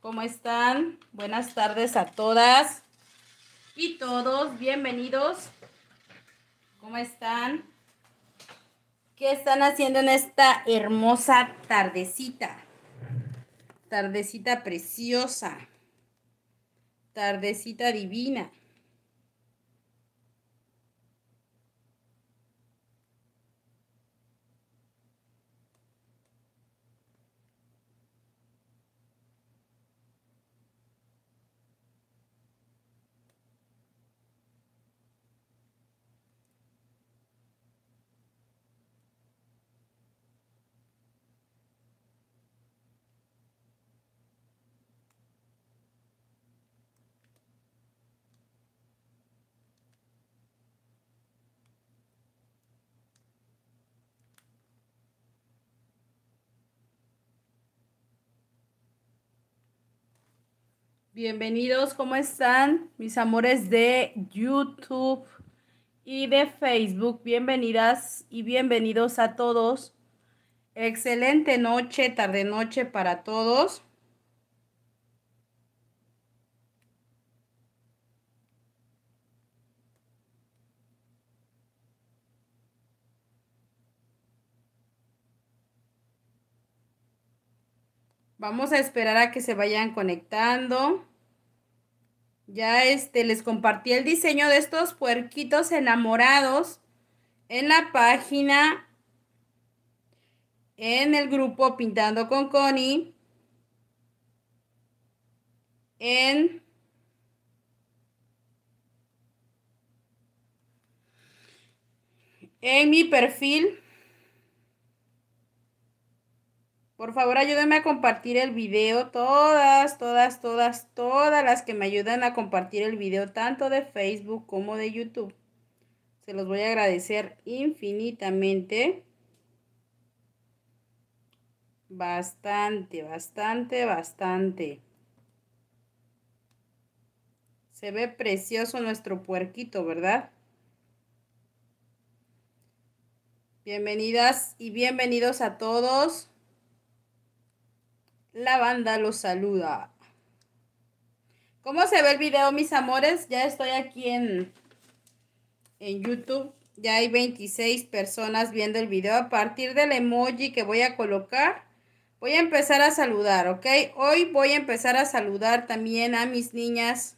¿Cómo están? Buenas tardes a todas y todos. Bienvenidos. ¿Cómo están? ¿Qué están haciendo en esta hermosa tardecita? Tardecita preciosa. Tardecita divina. Bienvenidos, ¿cómo están? Mis amores de YouTube y de Facebook. Bienvenidas y bienvenidos a todos. Excelente noche, tarde noche para todos. Vamos a esperar a que se vayan conectando. Ya este, les compartí el diseño de estos puerquitos enamorados en la página, en el grupo Pintando con Connie, en en mi perfil Por favor, ayúdenme a compartir el video. Todas, todas, todas, todas las que me ayudan a compartir el video, tanto de Facebook como de YouTube. Se los voy a agradecer infinitamente. Bastante, bastante, bastante. Se ve precioso nuestro puerquito, ¿verdad? Bienvenidas y bienvenidos a todos. La banda los saluda. ¿Cómo se ve el video, mis amores? Ya estoy aquí en, en YouTube. Ya hay 26 personas viendo el video. A partir del emoji que voy a colocar, voy a empezar a saludar, ¿ok? Hoy voy a empezar a saludar también a mis niñas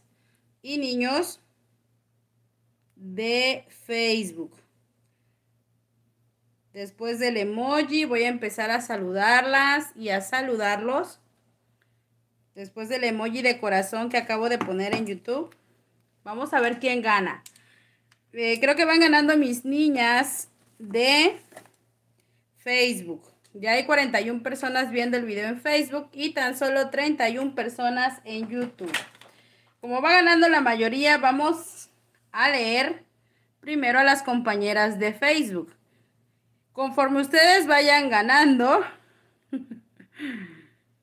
y niños de Facebook. Después del emoji voy a empezar a saludarlas y a saludarlos. Después del emoji de corazón que acabo de poner en YouTube. Vamos a ver quién gana. Eh, creo que van ganando mis niñas de Facebook. Ya hay 41 personas viendo el video en Facebook y tan solo 31 personas en YouTube. Como va ganando la mayoría, vamos a leer primero a las compañeras de Facebook. Conforme ustedes vayan ganando.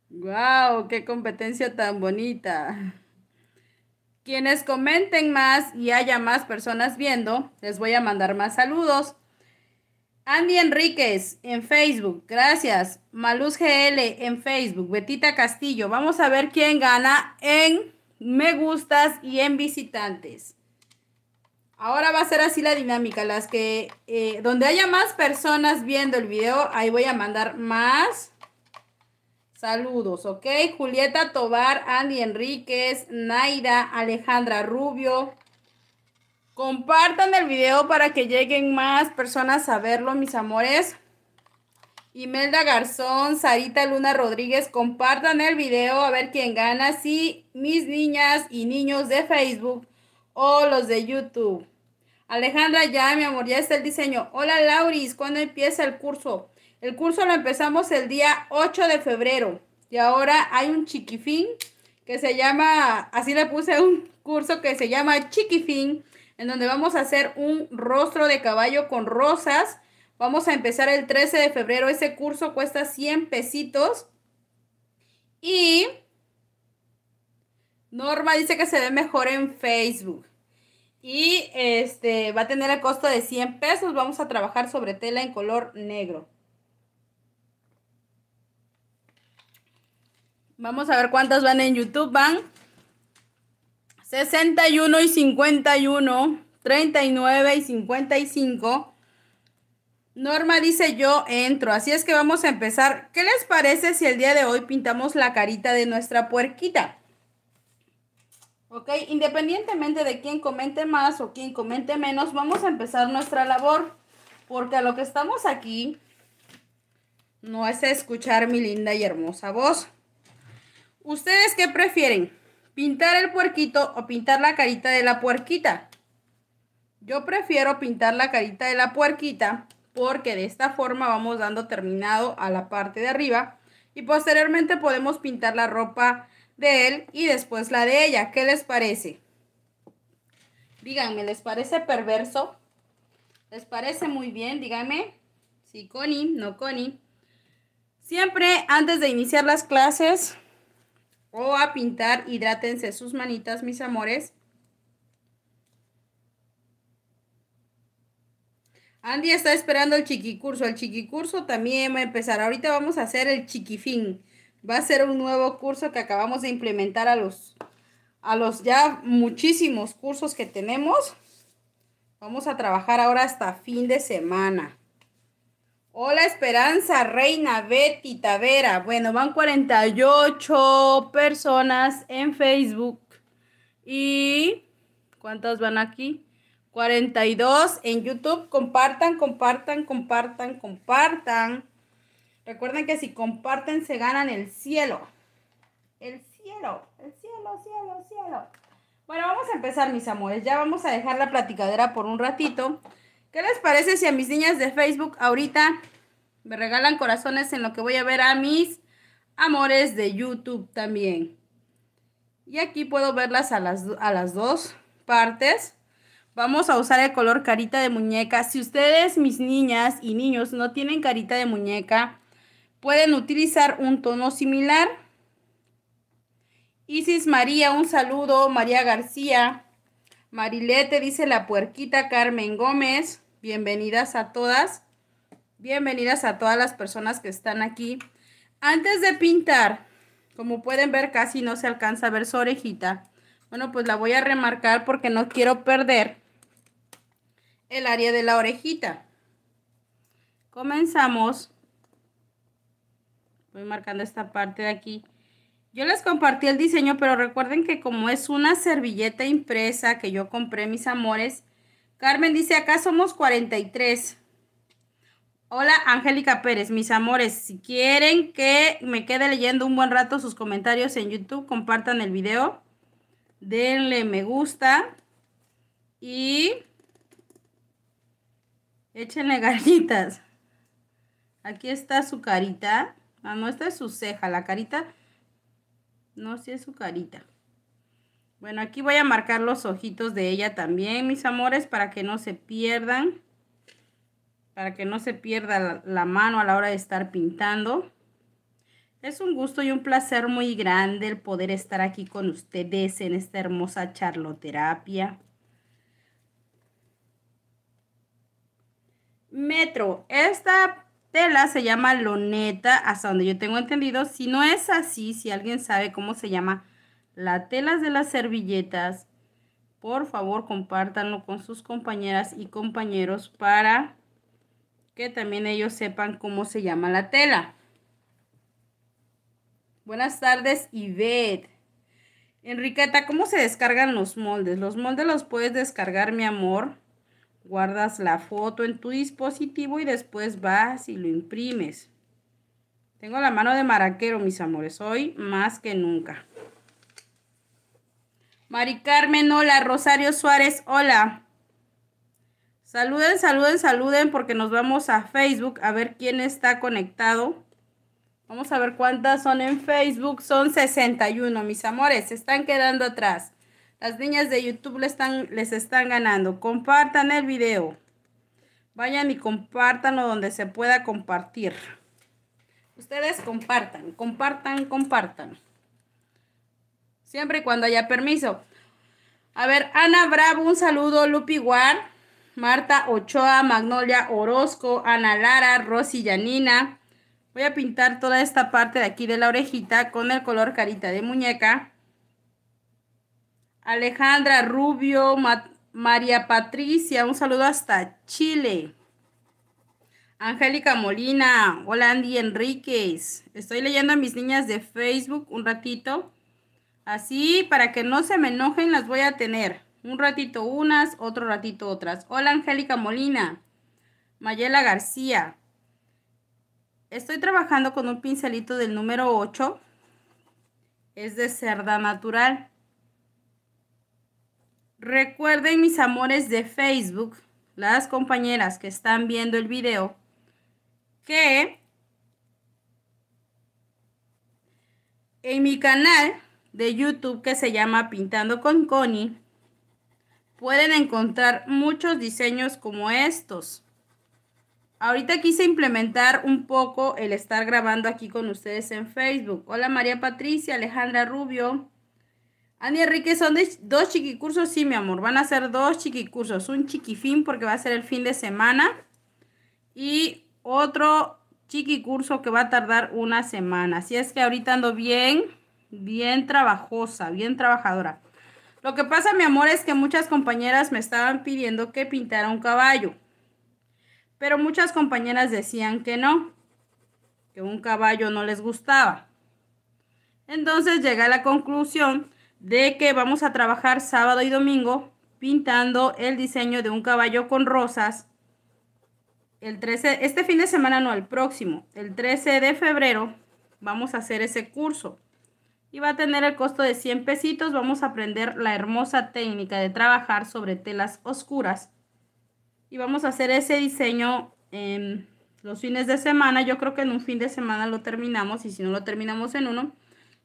¡guau! ¡Qué competencia tan bonita! Quienes comenten más y haya más personas viendo, les voy a mandar más saludos. Andy Enríquez en Facebook, gracias. Maluz GL en Facebook, Betita Castillo. Vamos a ver quién gana en me gustas y en visitantes. Ahora va a ser así la dinámica, las que eh, donde haya más personas viendo el video, ahí voy a mandar más saludos, ¿ok? Julieta Tobar, Andy Enríquez, Naira, Alejandra Rubio. Compartan el video para que lleguen más personas a verlo, mis amores. Imelda Garzón, Sarita Luna Rodríguez, compartan el video a ver quién gana. sí, mis niñas y niños de Facebook o los de YouTube. Alejandra, ya, mi amor, ya está el diseño. Hola, Lauris, ¿cuándo empieza el curso? El curso lo empezamos el día 8 de febrero y ahora hay un chiquifín que se llama, así le puse un curso que se llama chiquifín, en donde vamos a hacer un rostro de caballo con rosas. Vamos a empezar el 13 de febrero. Ese curso cuesta 100 pesitos. Y Norma dice que se ve mejor en Facebook. Y este va a tener el costo de 100 pesos. Vamos a trabajar sobre tela en color negro. Vamos a ver cuántas van en YouTube. Van 61 y 51, 39 y 55. Norma dice yo entro, así es que vamos a empezar. ¿Qué les parece si el día de hoy pintamos la carita de nuestra puerquita? Ok, independientemente de quién comente más o quién comente menos, vamos a empezar nuestra labor. Porque a lo que estamos aquí no es escuchar mi linda y hermosa voz. ¿Ustedes qué prefieren? ¿Pintar el puerquito o pintar la carita de la puerquita? Yo prefiero pintar la carita de la puerquita porque de esta forma vamos dando terminado a la parte de arriba y posteriormente podemos pintar la ropa de él y después la de ella. ¿Qué les parece? Díganme, ¿les parece perverso? ¿Les parece muy bien? Díganme. Sí, Connie, no Connie. Siempre antes de iniciar las clases o a pintar, hidrátense sus manitas, mis amores. Andy está esperando el chiquicurso. El chiquicurso también va a empezar. Ahorita vamos a hacer el chiquifín va a ser un nuevo curso que acabamos de implementar a los, a los ya muchísimos cursos que tenemos. Vamos a trabajar ahora hasta fin de semana. Hola Esperanza, Reina, Betty, Tavera. Bueno, van 48 personas en Facebook. ¿Y cuántas van aquí? 42 en YouTube. Compartan, compartan, compartan, compartan. Recuerden que si comparten se ganan el cielo. El cielo, el cielo, cielo, cielo. Bueno, vamos a empezar, mis amores. Ya vamos a dejar la platicadera por un ratito. ¿Qué les parece si a mis niñas de Facebook ahorita me regalan corazones en lo que voy a ver a mis amores de YouTube también? Y aquí puedo verlas a las, a las dos partes. Vamos a usar el color carita de muñeca. Si ustedes, mis niñas y niños, no tienen carita de muñeca, Pueden utilizar un tono similar. Isis María, un saludo. María García. Marilete, dice la puerquita Carmen Gómez. Bienvenidas a todas. Bienvenidas a todas las personas que están aquí. Antes de pintar, como pueden ver, casi no se alcanza a ver su orejita. Bueno, pues la voy a remarcar porque no quiero perder el área de la orejita. Comenzamos voy marcando esta parte de aquí. Yo les compartí el diseño, pero recuerden que como es una servilleta impresa que yo compré, mis amores, Carmen dice, acá somos 43. Hola, Angélica Pérez, mis amores, si quieren que me quede leyendo un buen rato sus comentarios en YouTube, compartan el video, denle me gusta y échenle garritas. Aquí está su carita. Ah, no, esta es su ceja, la carita. No, si es su carita. Bueno, aquí voy a marcar los ojitos de ella también, mis amores, para que no se pierdan. Para que no se pierda la, la mano a la hora de estar pintando. Es un gusto y un placer muy grande el poder estar aquí con ustedes en esta hermosa charloterapia. Metro, esta tela se llama loneta, hasta donde yo tengo entendido. Si no es así, si alguien sabe cómo se llama la tela de las servilletas, por favor compártanlo con sus compañeras y compañeros para que también ellos sepan cómo se llama la tela. Buenas tardes, Ivette. Enriqueta, ¿cómo se descargan los moldes? Los moldes los puedes descargar, mi amor, guardas la foto en tu dispositivo y después vas y lo imprimes. Tengo la mano de maraquero, mis amores, hoy más que nunca. Mari Carmen, hola. Rosario Suárez, hola. Saluden, saluden, saluden porque nos vamos a Facebook a ver quién está conectado. Vamos a ver cuántas son en Facebook. Son 61, mis amores. Se están quedando atrás. Las niñas de YouTube les están, les están ganando. Compartan el video. Vayan y compártanlo donde se pueda compartir. Ustedes compartan, compartan, compartan. Siempre y cuando haya permiso. A ver, Ana Bravo, un saludo. Lupi Guar, Marta Ochoa, Magnolia Orozco, Ana Lara, Rosy Yanina. Voy a pintar toda esta parte de aquí de la orejita con el color carita de muñeca. Alejandra Rubio, María Patricia, un saludo hasta Chile. Angélica Molina, hola Andy Enríquez. Estoy leyendo a mis niñas de Facebook un ratito. Así, para que no se me enojen, las voy a tener. Un ratito unas, otro ratito otras. Hola Angélica Molina. Mayela García. Estoy trabajando con un pincelito del número 8. Es de cerda natural. Recuerden mis amores de Facebook, las compañeras que están viendo el video, que en mi canal de YouTube que se llama Pintando con Connie, pueden encontrar muchos diseños como estos. Ahorita quise implementar un poco el estar grabando aquí con ustedes en Facebook. Hola María Patricia, Alejandra Rubio, Andy Enrique, son dos chiquicursos, sí, mi amor. Van a ser dos chiquicursos. Un chiquifín porque va a ser el fin de semana. Y otro chiquicurso que va a tardar una semana. Así es que ahorita ando bien, bien trabajosa, bien trabajadora. Lo que pasa, mi amor, es que muchas compañeras me estaban pidiendo que pintara un caballo. Pero muchas compañeras decían que no, que un caballo no les gustaba. Entonces llegué a la conclusión de que vamos a trabajar sábado y domingo pintando el diseño de un caballo con rosas. El 13, este fin de semana no, el próximo, el 13 de febrero vamos a hacer ese curso. Y va a tener el costo de 100 pesitos. Vamos a aprender la hermosa técnica de trabajar sobre telas oscuras. Y vamos a hacer ese diseño en em, los fines de semana. Yo creo que en un fin de semana lo terminamos y si no lo terminamos en uno,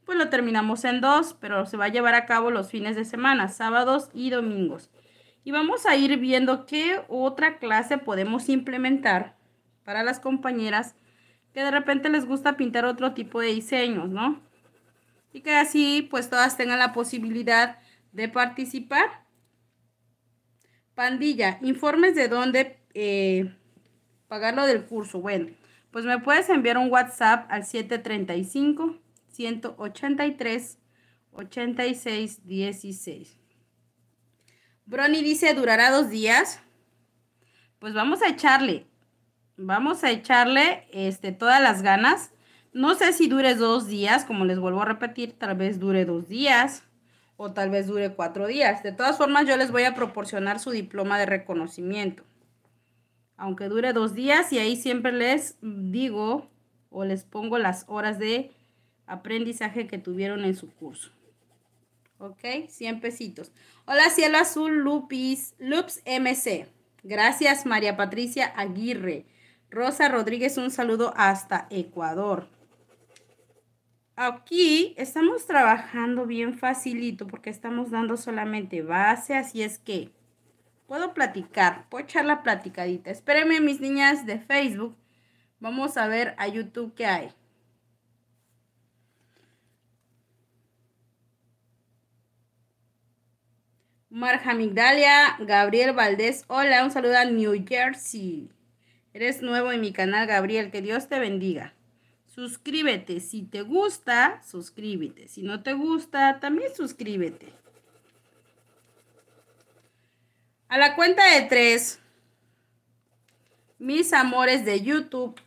pues lo terminamos en dos, pero se va a llevar a cabo los fines de semana, sábados y domingos. Y vamos a ir viendo qué otra clase podemos implementar para las compañeras que de repente les gusta pintar otro tipo de diseños, ¿no? Y que así pues todas tengan la posibilidad de participar. Pandilla, informes de dónde eh, pagar lo del curso. Bueno, pues me puedes enviar un WhatsApp al 735. 183 86 16. Brony dice, ¿durará dos días? Pues vamos a echarle, vamos a echarle este, todas las ganas. No sé si dure dos días, como les vuelvo a repetir, tal vez dure dos días o tal vez dure cuatro días. De todas formas, yo les voy a proporcionar su diploma de reconocimiento. Aunque dure dos días y ahí siempre les digo o les pongo las horas de aprendizaje que tuvieron en su curso. ¿Ok? 100 pesitos. Hola Cielo Azul Lupis, loops MC. Gracias María Patricia Aguirre. Rosa Rodríguez, un saludo hasta Ecuador. Aquí estamos trabajando bien facilito porque estamos dando solamente base, así es que puedo platicar, puedo echar la platicadita. Espérenme mis niñas de Facebook. Vamos a ver a YouTube qué hay. Marja Migdalia, Gabriel Valdés, hola, un saludo a New Jersey. Eres nuevo en mi canal, Gabriel, que Dios te bendiga. Suscríbete, si te gusta, suscríbete. Si no te gusta, también suscríbete. A la cuenta de tres, mis amores de YouTube,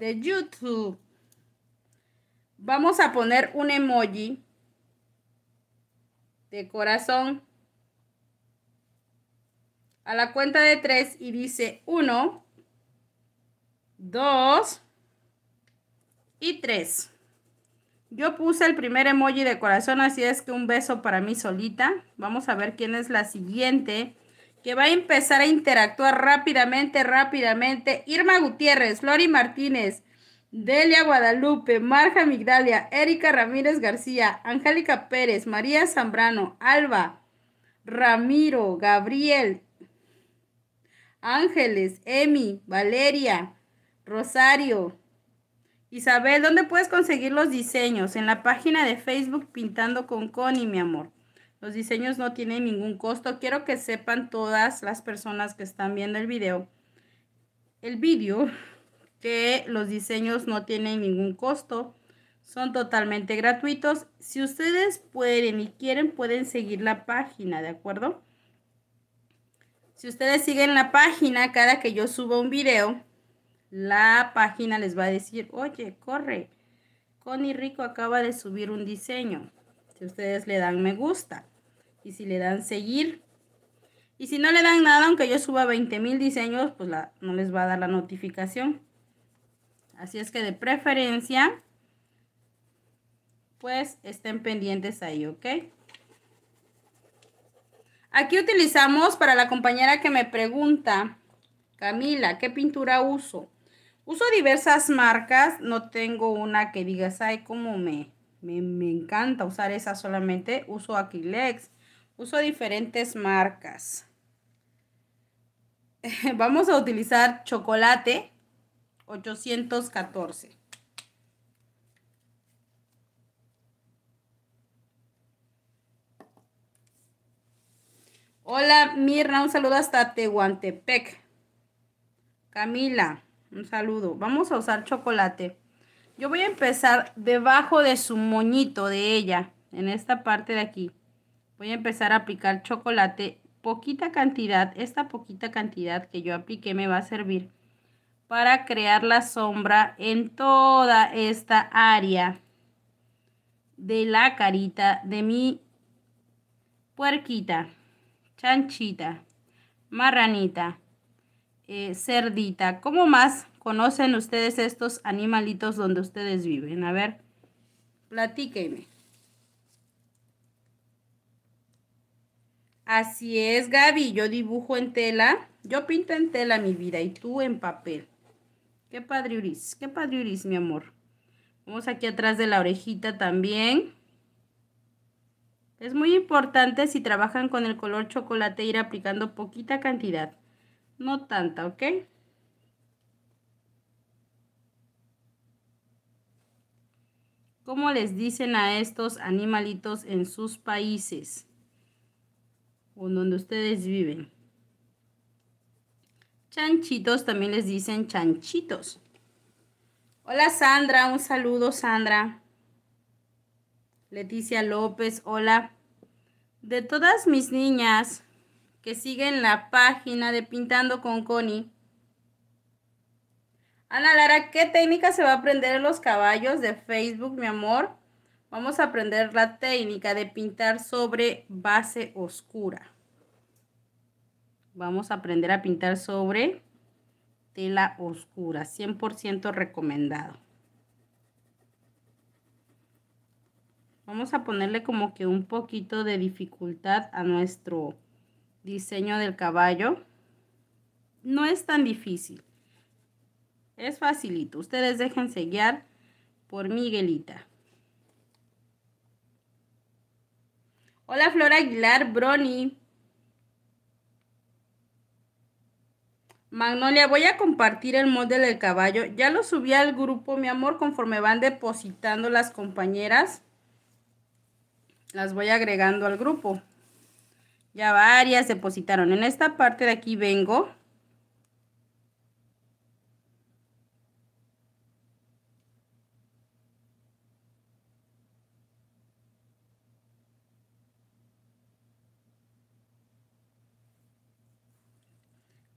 de YouTube, vamos a poner un emoji de corazón. A la cuenta de tres y dice uno, dos y tres. Yo puse el primer emoji de corazón, así es que un beso para mí solita. Vamos a ver quién es la siguiente que va a empezar a interactuar rápidamente, rápidamente. Irma Gutiérrez, Flori Martínez, Delia Guadalupe, Marja Migdalia, Erika Ramírez García, Angélica Pérez, María Zambrano, Alba, Ramiro, Gabriel, Ángeles, Emi, Valeria, Rosario. Isabel, ¿dónde puedes conseguir los diseños? En la página de Facebook Pintando con Connie, mi amor. Los diseños no tienen ningún costo. Quiero que sepan todas las personas que están viendo el video. El video que los diseños no tienen ningún costo, son totalmente gratuitos. Si ustedes pueden y quieren, pueden seguir la página, ¿de acuerdo? Si ustedes siguen la página, cada que yo suba un video, la página les va a decir, oye, corre, Connie Rico acaba de subir un diseño. Si ustedes le dan me gusta y si le dan seguir, y si no le dan nada, aunque yo suba 20 mil diseños, pues no les va a dar la notificación. Así es que de preferencia, pues estén pendientes ahí, ¿ok? Aquí utilizamos para la compañera que me pregunta, Camila, ¿qué pintura uso? Uso diversas marcas, no tengo una que digas, ay, cómo me, me, me encanta usar esa solamente, uso Aquilex, uso diferentes marcas. Vamos a utilizar chocolate, 814. Hola Mirna, un saludo hasta Tehuantepec. Camila, un saludo. Vamos a usar chocolate. Yo voy a empezar debajo de su moñito de ella, en esta parte de aquí. Voy a empezar a aplicar chocolate, poquita cantidad. Esta poquita cantidad que yo apliqué me va a servir para crear la sombra en toda esta área de la carita de mi puerquita, chanchita, marranita, eh, cerdita. ¿Cómo más conocen ustedes estos animalitos donde ustedes viven? A ver, platíquenme. Así es, Gaby. Yo dibujo en tela. Yo pinto en tela mi vida y tú en papel. Qué padre, Uris. Qué padre, Uris, mi amor. Vamos aquí atrás de la orejita también. Es muy importante si trabajan con el color chocolate ir aplicando poquita cantidad. No tanta, ¿ok? ¿Cómo les dicen a estos animalitos en sus países? O donde ustedes viven. Chanchitos también les dicen chanchitos. Hola Sandra, un saludo Sandra. Leticia López, hola. De todas mis niñas que siguen la página de Pintando con Connie. Ana Lara, ¿qué técnica se va a aprender en los caballos de Facebook, mi amor? Vamos a aprender la técnica de pintar sobre base oscura. Vamos a aprender a pintar sobre tela oscura, 100% recomendado. Vamos a ponerle como que un poquito de dificultad a nuestro diseño del caballo. No es tan difícil. Es facilito. Ustedes déjense guiar por Miguelita. Hola Flor Aguilar, Brony. Magnolia, voy a compartir el molde del caballo. Ya lo subí al grupo, mi amor, conforme van depositando las compañeras. Las voy agregando al grupo. Ya varias depositaron. En esta parte de aquí vengo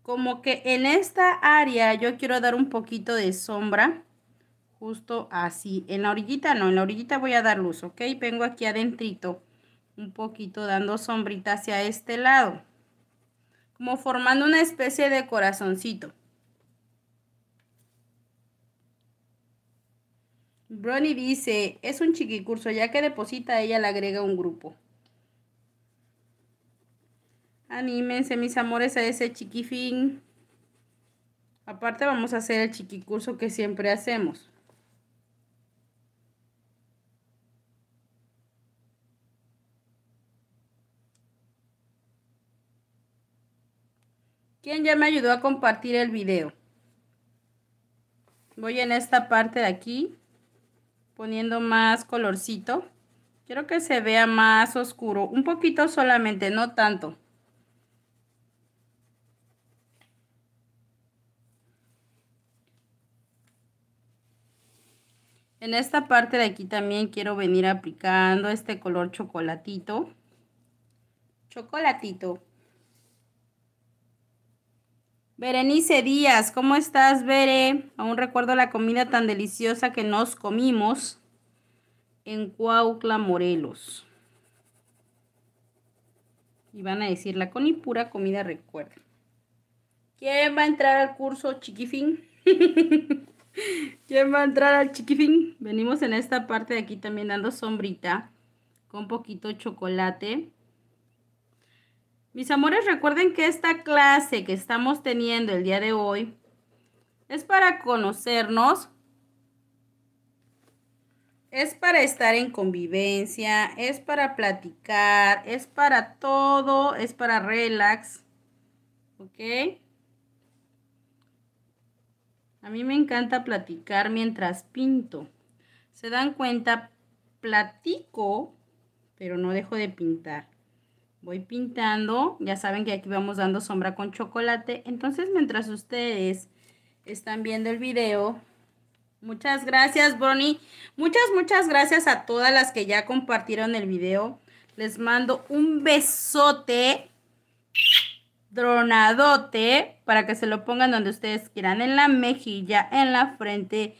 como que en esta área yo quiero dar un poquito de sombra, justo así. En la orillita no, en la orillita voy a dar luz, ¿ok? Vengo aquí adentrito, un poquito dando sombrita hacia este lado. Como formando una especie de corazoncito. Bronny dice, es un chiquicurso, ya que deposita ella le agrega un grupo. Anímense, mis amores, a ese chiquifín. Aparte vamos a hacer el chiquicurso que siempre hacemos. ¿Quién ya me ayudó a compartir el video? Voy en esta parte de aquí poniendo más colorcito. Quiero que se vea más oscuro, un poquito solamente, no tanto. En esta parte de aquí también quiero venir aplicando este color chocolatito. Chocolatito. Berenice Díaz, ¿cómo estás, Bere? Aún recuerdo la comida tan deliciosa que nos comimos en Cuaucla Morelos. Y van a decir, la con pura comida recuerda. ¿Quién va a entrar al curso, chiquifín? ¿Quién va a entrar al chiquifín? Venimos en esta parte de aquí también dando sombrita con poquito chocolate. Mis amores, recuerden que esta clase que estamos teniendo el día de hoy es para conocernos, es para estar en convivencia, es para platicar, es para todo, es para relax, ¿ok? A mí me encanta platicar mientras pinto. ¿Se dan cuenta? Platico, pero no dejo de pintar. Voy pintando, ya saben que aquí vamos dando sombra con chocolate. Entonces, mientras ustedes están viendo el video, muchas gracias, Bonnie. Muchas, muchas gracias a todas las que ya compartieron el video. Les mando un besote tronadote para que se lo pongan donde ustedes quieran, en la mejilla, en la frente,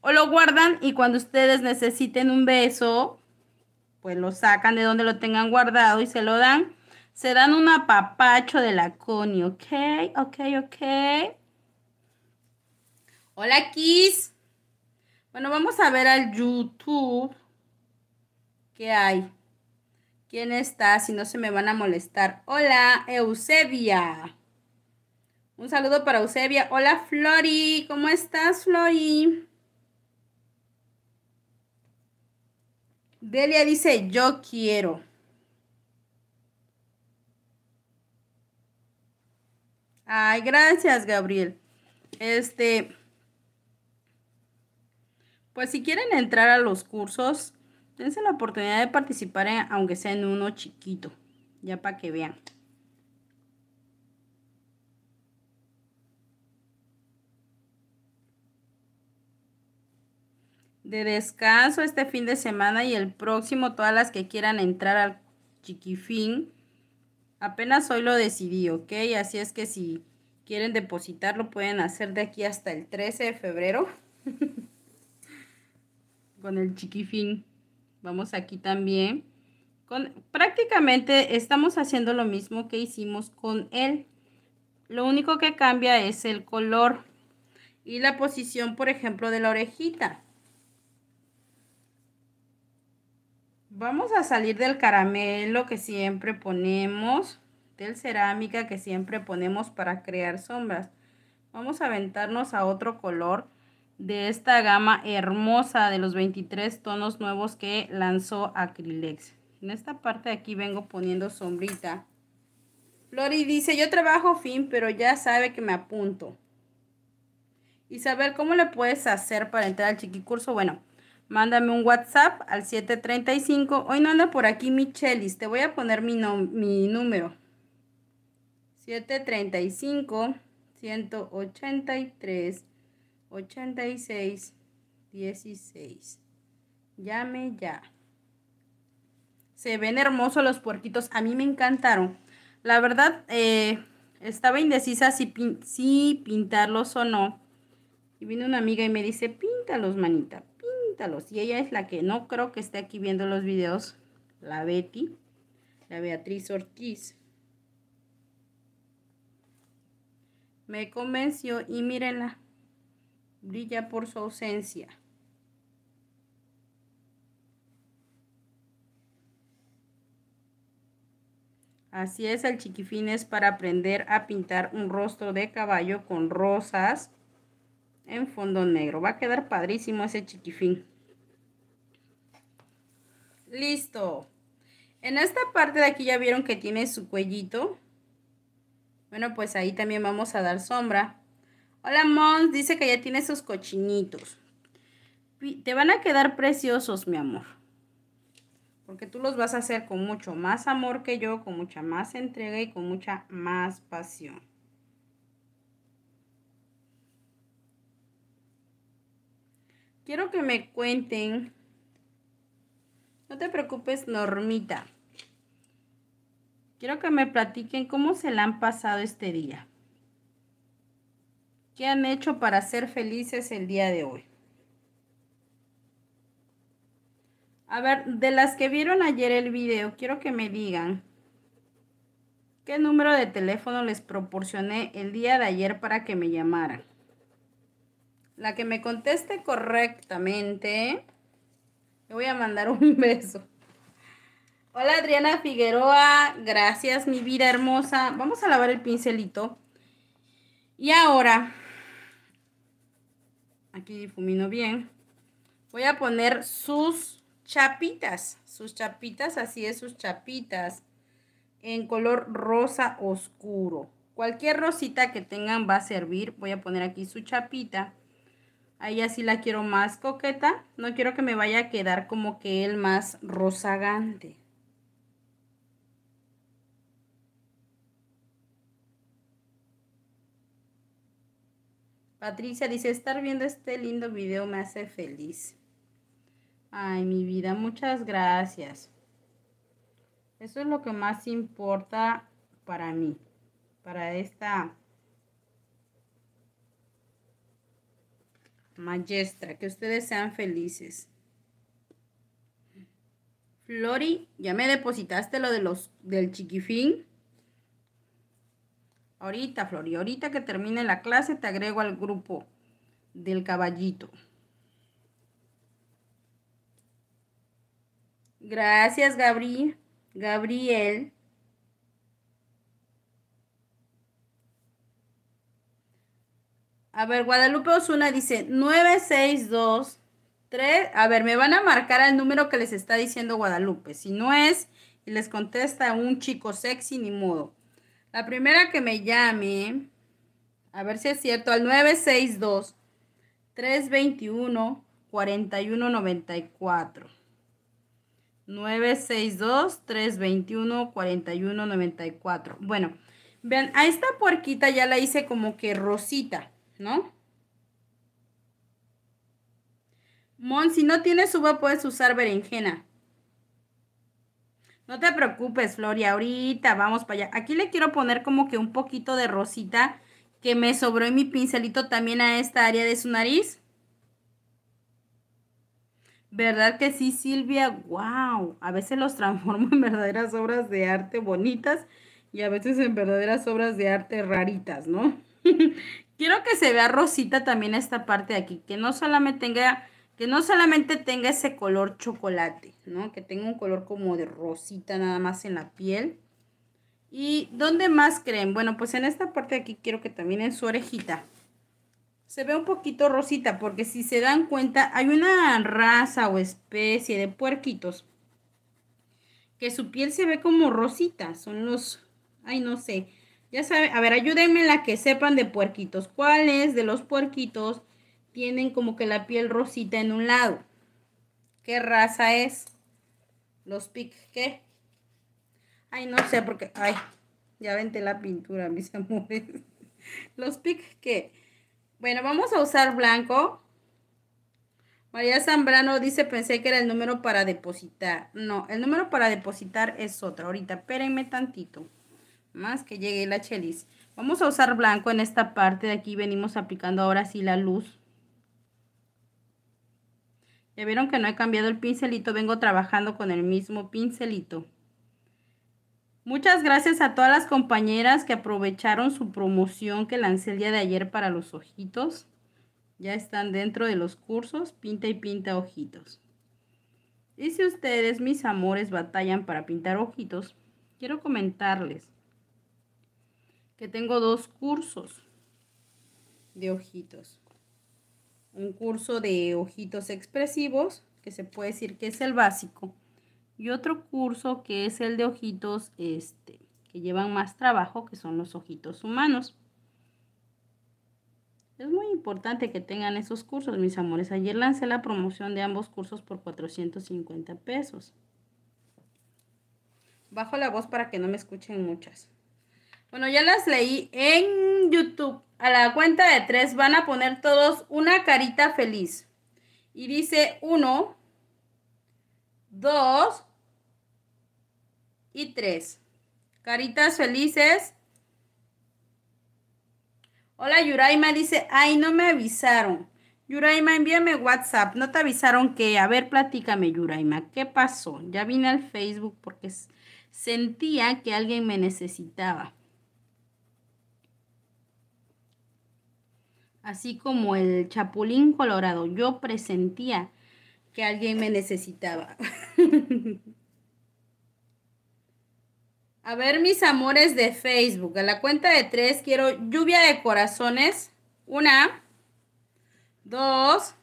o lo guardan y cuando ustedes necesiten un beso, pues lo sacan de donde lo tengan guardado y se lo dan. Se dan un apapacho de la coni, ¿ok? Ok, ok. Hola, Kiss. Bueno, vamos a ver al YouTube. ¿Qué hay? ¿Quién está? Si no se me van a molestar. Hola, Eusebia. Un saludo para Eusebia. Hola, Flori. ¿Cómo estás, Flori? Delia dice, yo quiero. Ay, gracias, Gabriel. Este, pues si quieren entrar a los cursos, Dense la oportunidad de participar, aunque sea en uno chiquito, ya para que vean. de descanso este fin de semana y el próximo, todas las que quieran entrar al chiquifín. Apenas hoy lo decidí, ¿ok? Así es que si quieren depositarlo, pueden hacer de aquí hasta el 13 de febrero con el chiquifín. Vamos aquí también. Con, prácticamente estamos haciendo lo mismo que hicimos con él. Lo único que cambia es el color y la posición, por ejemplo, de la orejita. Vamos a salir del caramelo que siempre ponemos, del cerámica que siempre ponemos para crear sombras. Vamos a aventarnos a otro color de esta gama hermosa de los 23 tonos nuevos que lanzó Acrylex. En esta parte de aquí vengo poniendo sombrita. Flori dice, yo trabajo fin, pero ya sabe que me apunto. Isabel, ¿cómo le puedes hacer para entrar al chiquicurso? Bueno, mándame un WhatsApp al 735. Hoy no anda por aquí chelis, te voy a poner mi, mi número. 735 183 86 16. Llame ya. Se ven hermosos los puerquitos. A mí me encantaron. La verdad, eh, estaba indecisa si, si pintarlos o no. Y vino una amiga y me dice, píntalos, manita, píntalos. Y ella es la que no creo que esté aquí viendo los videos. La Betty, la Beatriz Ortiz. Me convenció y mírenla brilla por su ausencia. Así es, el chiquifín es para aprender a pintar un rostro de caballo con rosas en fondo negro. Va a quedar padrísimo ese chiquifín. Listo. En esta parte de aquí ya vieron que tiene su cuellito. Bueno, pues ahí también vamos a dar sombra. Hola Mons, dice que ya tiene sus cochinitos. Te van a quedar preciosos, mi amor. Porque tú los vas a hacer con mucho más amor que yo, con mucha más entrega y con mucha más pasión. Quiero que me cuenten. No te preocupes, Normita. Quiero que me platiquen cómo se la han pasado este día. ¿Qué han hecho para ser felices el día de hoy? A ver, de las que vieron ayer el video, quiero que me digan qué número de teléfono les proporcioné el día de ayer para que me llamaran. La que me conteste correctamente, le voy a mandar un beso. Hola Adriana Figueroa, gracias mi vida hermosa. Vamos a lavar el pincelito. Y ahora Aquí difumino bien. Voy a poner sus chapitas, sus chapitas, así es, sus chapitas, en color rosa oscuro. Cualquier rosita que tengan va a servir. Voy a poner aquí su chapita. Ahí así la quiero más coqueta. No quiero que me vaya a quedar como que el más rozagante. Patricia dice, estar viendo este lindo video me hace feliz. Ay, mi vida, muchas gracias. Eso es lo que más importa para mí, para esta maestra, que ustedes sean felices. Flori, ya me depositaste lo de los, del chiquifín. Ahorita, Flor, y ahorita que termine la clase te agrego al grupo del caballito. Gracias, Gabriel. Gabriel. A ver, Guadalupe Osuna dice 9623. A ver, me van a marcar al número que les está diciendo Guadalupe. Si no es y les contesta un chico sexy, ni modo. La primera que me llame, a ver si es cierto, al 962-321-4194. 962-321-4194. Bueno, vean, a esta puerquita ya la hice como que rosita, ¿no? Mon, si no tienes uva, puedes usar berenjena. No te preocupes, Floria, ahorita vamos para allá. Aquí le quiero poner como que un poquito de rosita que me sobró en mi pincelito también a esta área de su nariz. ¿Verdad que sí, Silvia? ¡Wow! A veces los transformo en verdaderas obras de arte bonitas y a veces en verdaderas obras de arte raritas, ¿no? Quiero que se vea rosita también esta parte de aquí, que no solamente tenga que no solamente tenga ese color chocolate, ¿no? Que tenga un color como de rosita nada más en la piel. ¿Y dónde más creen? Bueno, pues en esta parte de aquí quiero que también en su orejita se ve un poquito rosita, porque si se dan cuenta, hay una raza o especie de puerquitos que su piel se ve como rosita, son los, ay no sé, ya saben, a ver, ayúdenme la que sepan de puerquitos, ¿Cuál es de los puerquitos tienen como que la piel rosita en un lado. ¿Qué raza es? Los pic, ¿qué? Ay, no sé porque, ay, ya vente la pintura, mis amores. Los pic, ¿qué? Bueno, vamos a usar blanco. María Zambrano dice, pensé que era el número para depositar. No, el número para depositar es otra Ahorita, espérenme tantito. Más que llegue la chelis. Vamos a usar blanco en esta parte de aquí. Venimos aplicando ahora sí la luz. Ya vieron que no he cambiado el pincelito, vengo trabajando con el mismo pincelito. Muchas gracias a todas las compañeras que aprovecharon su promoción que lancé el día de ayer para los ojitos. Ya están dentro de los cursos, pinta y pinta ojitos. Y si ustedes, mis amores, batallan para pintar ojitos, quiero comentarles que tengo dos cursos de ojitos un curso de ojitos expresivos, que se puede decir que es el básico, y otro curso que es el de ojitos este, que llevan más trabajo, que son los ojitos humanos. Es muy importante que tengan esos cursos, mis amores. Ayer lancé la promoción de ambos cursos por 450 pesos. Bajo la voz para que no me escuchen muchas. Bueno, ya las leí en YouTube a la cuenta de tres van a poner todos una carita feliz. Y dice uno, dos y tres. Caritas felices. Hola Yuraima dice, ay, no me avisaron. Yuraima, envíame WhatsApp. No te avisaron que, a ver, platícame Yuraima, ¿qué pasó? Ya vine al Facebook porque sentía que alguien me necesitaba. así como el chapulín colorado. Yo presentía que alguien me necesitaba. A ver, mis amores de Facebook, a la cuenta de tres quiero lluvia de corazones. Una, dos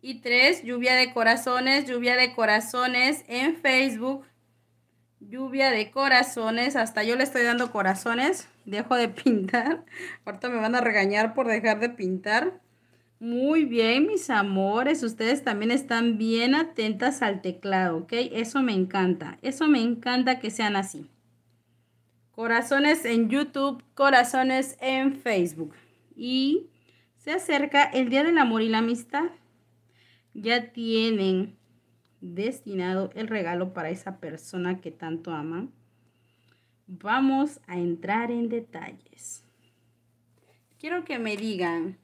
y tres. Lluvia de corazones, lluvia de corazones en Facebook. Lluvia de corazones. Hasta yo le estoy dando corazones dejo de pintar. Ahorita me van a regañar por dejar de pintar. Muy bien, mis amores. Ustedes también están bien atentas al teclado, ¿ok? Eso me encanta. Eso me encanta que sean así. Corazones en YouTube, corazones en Facebook. Y se acerca el Día del Amor y la Amistad. Ya tienen destinado el regalo para esa persona que tanto aman vamos a entrar en detalles. Quiero que me digan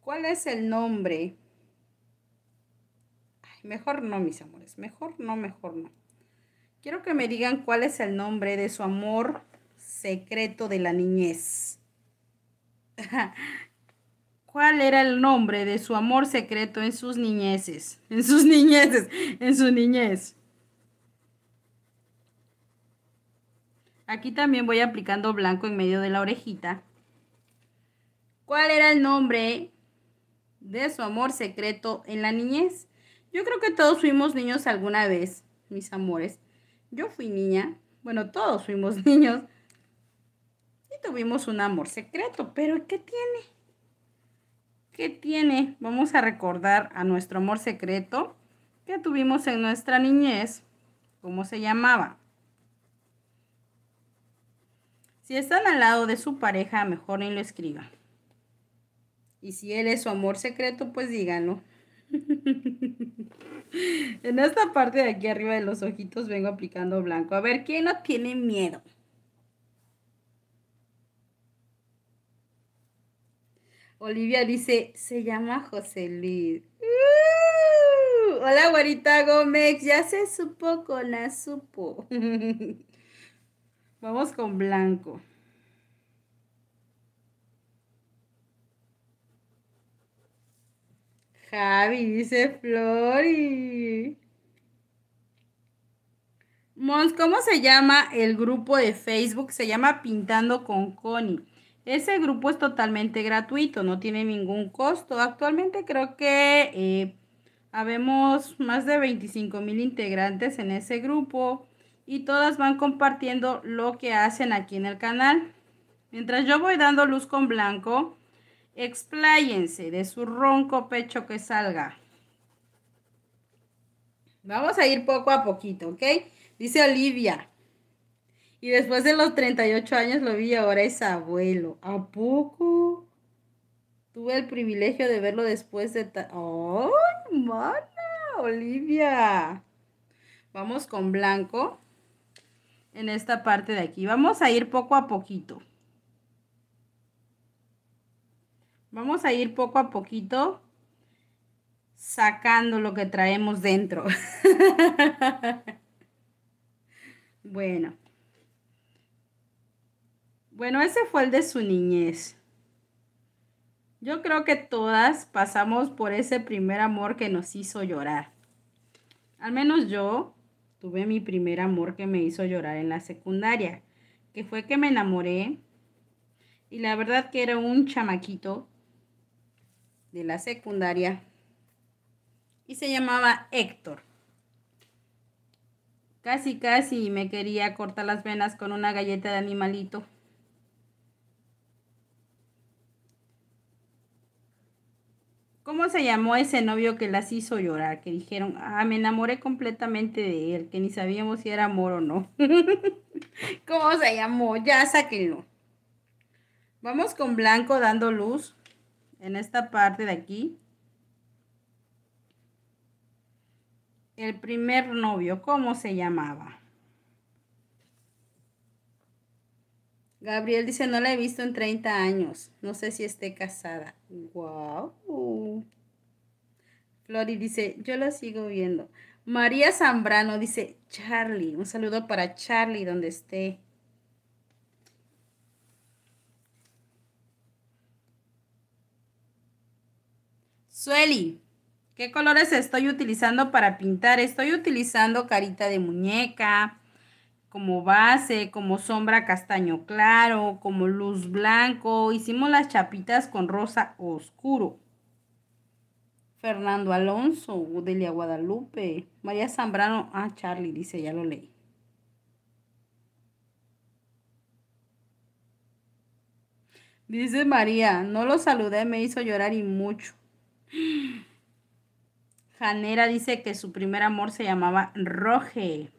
cuál es el nombre. mejor no, mis amores. Mejor no, mejor no. Quiero que me digan cuál es el nombre de su amor secreto de la niñez. ¿Cuál era el nombre de su amor secreto en sus niñeces? En sus niñeces, en su niñez. Aquí también voy aplicando blanco en medio de la orejita. ¿Cuál era el nombre de su amor secreto en la niñez? Yo creo que todos fuimos niños alguna vez, mis amores. Yo fui niña, bueno, todos fuimos niños y tuvimos un amor secreto, pero ¿qué tiene? ¿Qué tiene? Vamos a recordar a nuestro amor secreto que tuvimos en nuestra niñez. ¿Cómo se llamaba? Si están al lado de su pareja, mejor ni lo escriba. Y si él es su amor secreto, pues díganlo. en esta parte de aquí arriba de los ojitos vengo aplicando blanco. A ver, ¿quién no tiene miedo? Olivia dice, se llama José Luis. ¡Uh! Hola, Guarita Gómez, ya se supo con la supo. Vamos con blanco. Javi dice Flori. Mons, ¿cómo se llama el grupo de Facebook? Se llama Pintando con Connie. Ese grupo es totalmente gratuito, no tiene ningún costo. Actualmente creo que eh, habemos más de 25 mil integrantes en ese grupo y todas van compartiendo lo que hacen aquí en el canal. Mientras yo voy dando luz con blanco, expláyense de su ronco pecho que salga. Vamos a ir poco a poquito, ¿ok? Dice Olivia. Y después de los 38 años lo vi ahora es abuelo. ¿A poco? Tuve el privilegio de verlo después de... ¡Ay, oh, Olivia. Vamos con blanco en esta parte de aquí. Vamos a ir poco a poquito. Vamos a ir poco a poquito sacando lo que traemos dentro. bueno. Bueno, ese fue el de su niñez. Yo creo que todas pasamos por ese primer amor que nos hizo llorar. Al menos yo Tuve mi primer amor que me hizo llorar en la secundaria, que fue que me enamoré y la verdad que era un chamaquito de la secundaria y se llamaba Héctor. Casi, casi me quería cortar las venas con una galleta de animalito. ¿Cómo se llamó ese novio que las hizo llorar? Que dijeron, ah, me enamoré completamente de él, que ni sabíamos si era amor o no. ¿Cómo se llamó? Ya sáquenlo. Vamos con blanco dando luz en esta parte de aquí. El primer novio, ¿cómo se llamaba? Gabriel dice, no la he visto en 30 años. No sé si esté casada. Wow. Flori dice, yo la sigo viendo. María Zambrano dice, Charlie. Un saludo para Charlie donde esté. Sueli, ¿qué colores estoy utilizando para pintar? Estoy utilizando carita de muñeca, como base, como sombra castaño claro, como luz blanco. Hicimos las chapitas con rosa oscuro. Fernando Alonso, Delia Guadalupe, María Zambrano, ah, Charlie dice, ya lo leí. Dice María, no lo saludé, me hizo llorar y mucho. Janera dice que su primer amor se llamaba Roger.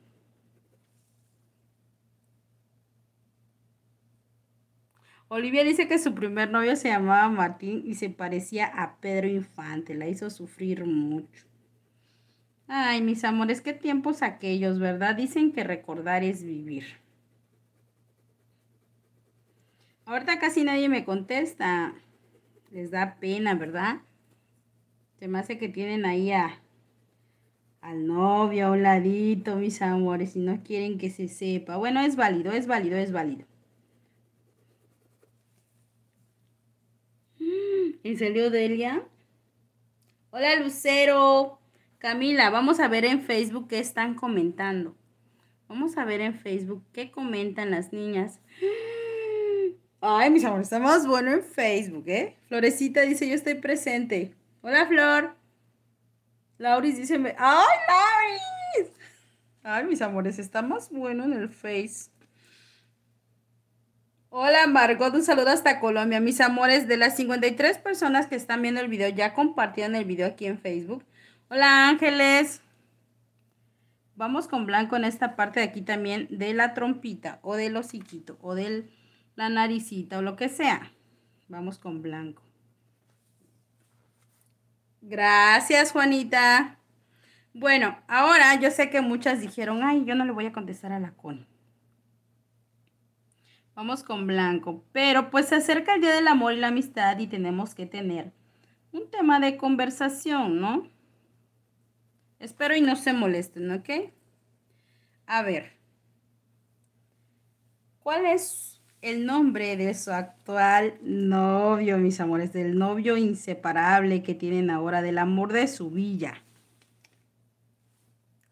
Olivia dice que su primer novio se llamaba Martín y se parecía a Pedro Infante, la hizo sufrir mucho. Ay, mis amores, qué tiempos aquellos, ¿verdad? Dicen que recordar es vivir. Ahorita casi nadie me contesta. Les da pena, ¿verdad? Se me hace que tienen ahí al novio a un ladito, mis amores, y no quieren que se sepa. Bueno, es válido, es válido, es válido. Y salió Delia. Hola Lucero. Camila, vamos a ver en Facebook qué están comentando. Vamos a ver en Facebook qué comentan las niñas. Ay, mis amores, está más bueno en Facebook, ¿eh? Florecita dice, yo estoy presente. Hola, Flor. Lauris dice, ¡ay, Lauris! Ay, mis amores, está más bueno en el Face. Hola Margot, un saludo hasta Colombia. Mis amores, de las 53 personas que están viendo el video, ya compartieron el video aquí en Facebook. Hola Ángeles. Vamos con blanco en esta parte de aquí también de la trompita o del hociquito o de la naricita o lo que sea. Vamos con blanco. Gracias Juanita. Bueno, ahora yo sé que muchas dijeron, ay, yo no le voy a contestar a la con. Vamos con blanco. Pero pues se acerca el Día del Amor y la Amistad y tenemos que tener un tema de conversación, ¿no? Espero y no se molesten, ¿ok? A ver. ¿Cuál es el nombre de su actual novio, mis amores? Del novio inseparable que tienen ahora, del amor de su villa.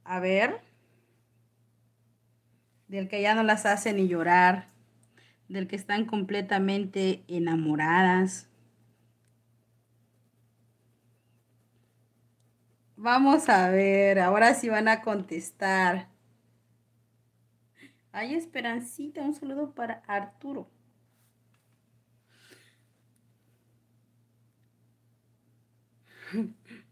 A ver. Del que ya no las hace ni llorar del que están completamente enamoradas. Vamos a ver, ahora sí van a contestar. Ay, Esperancita, un saludo para Arturo.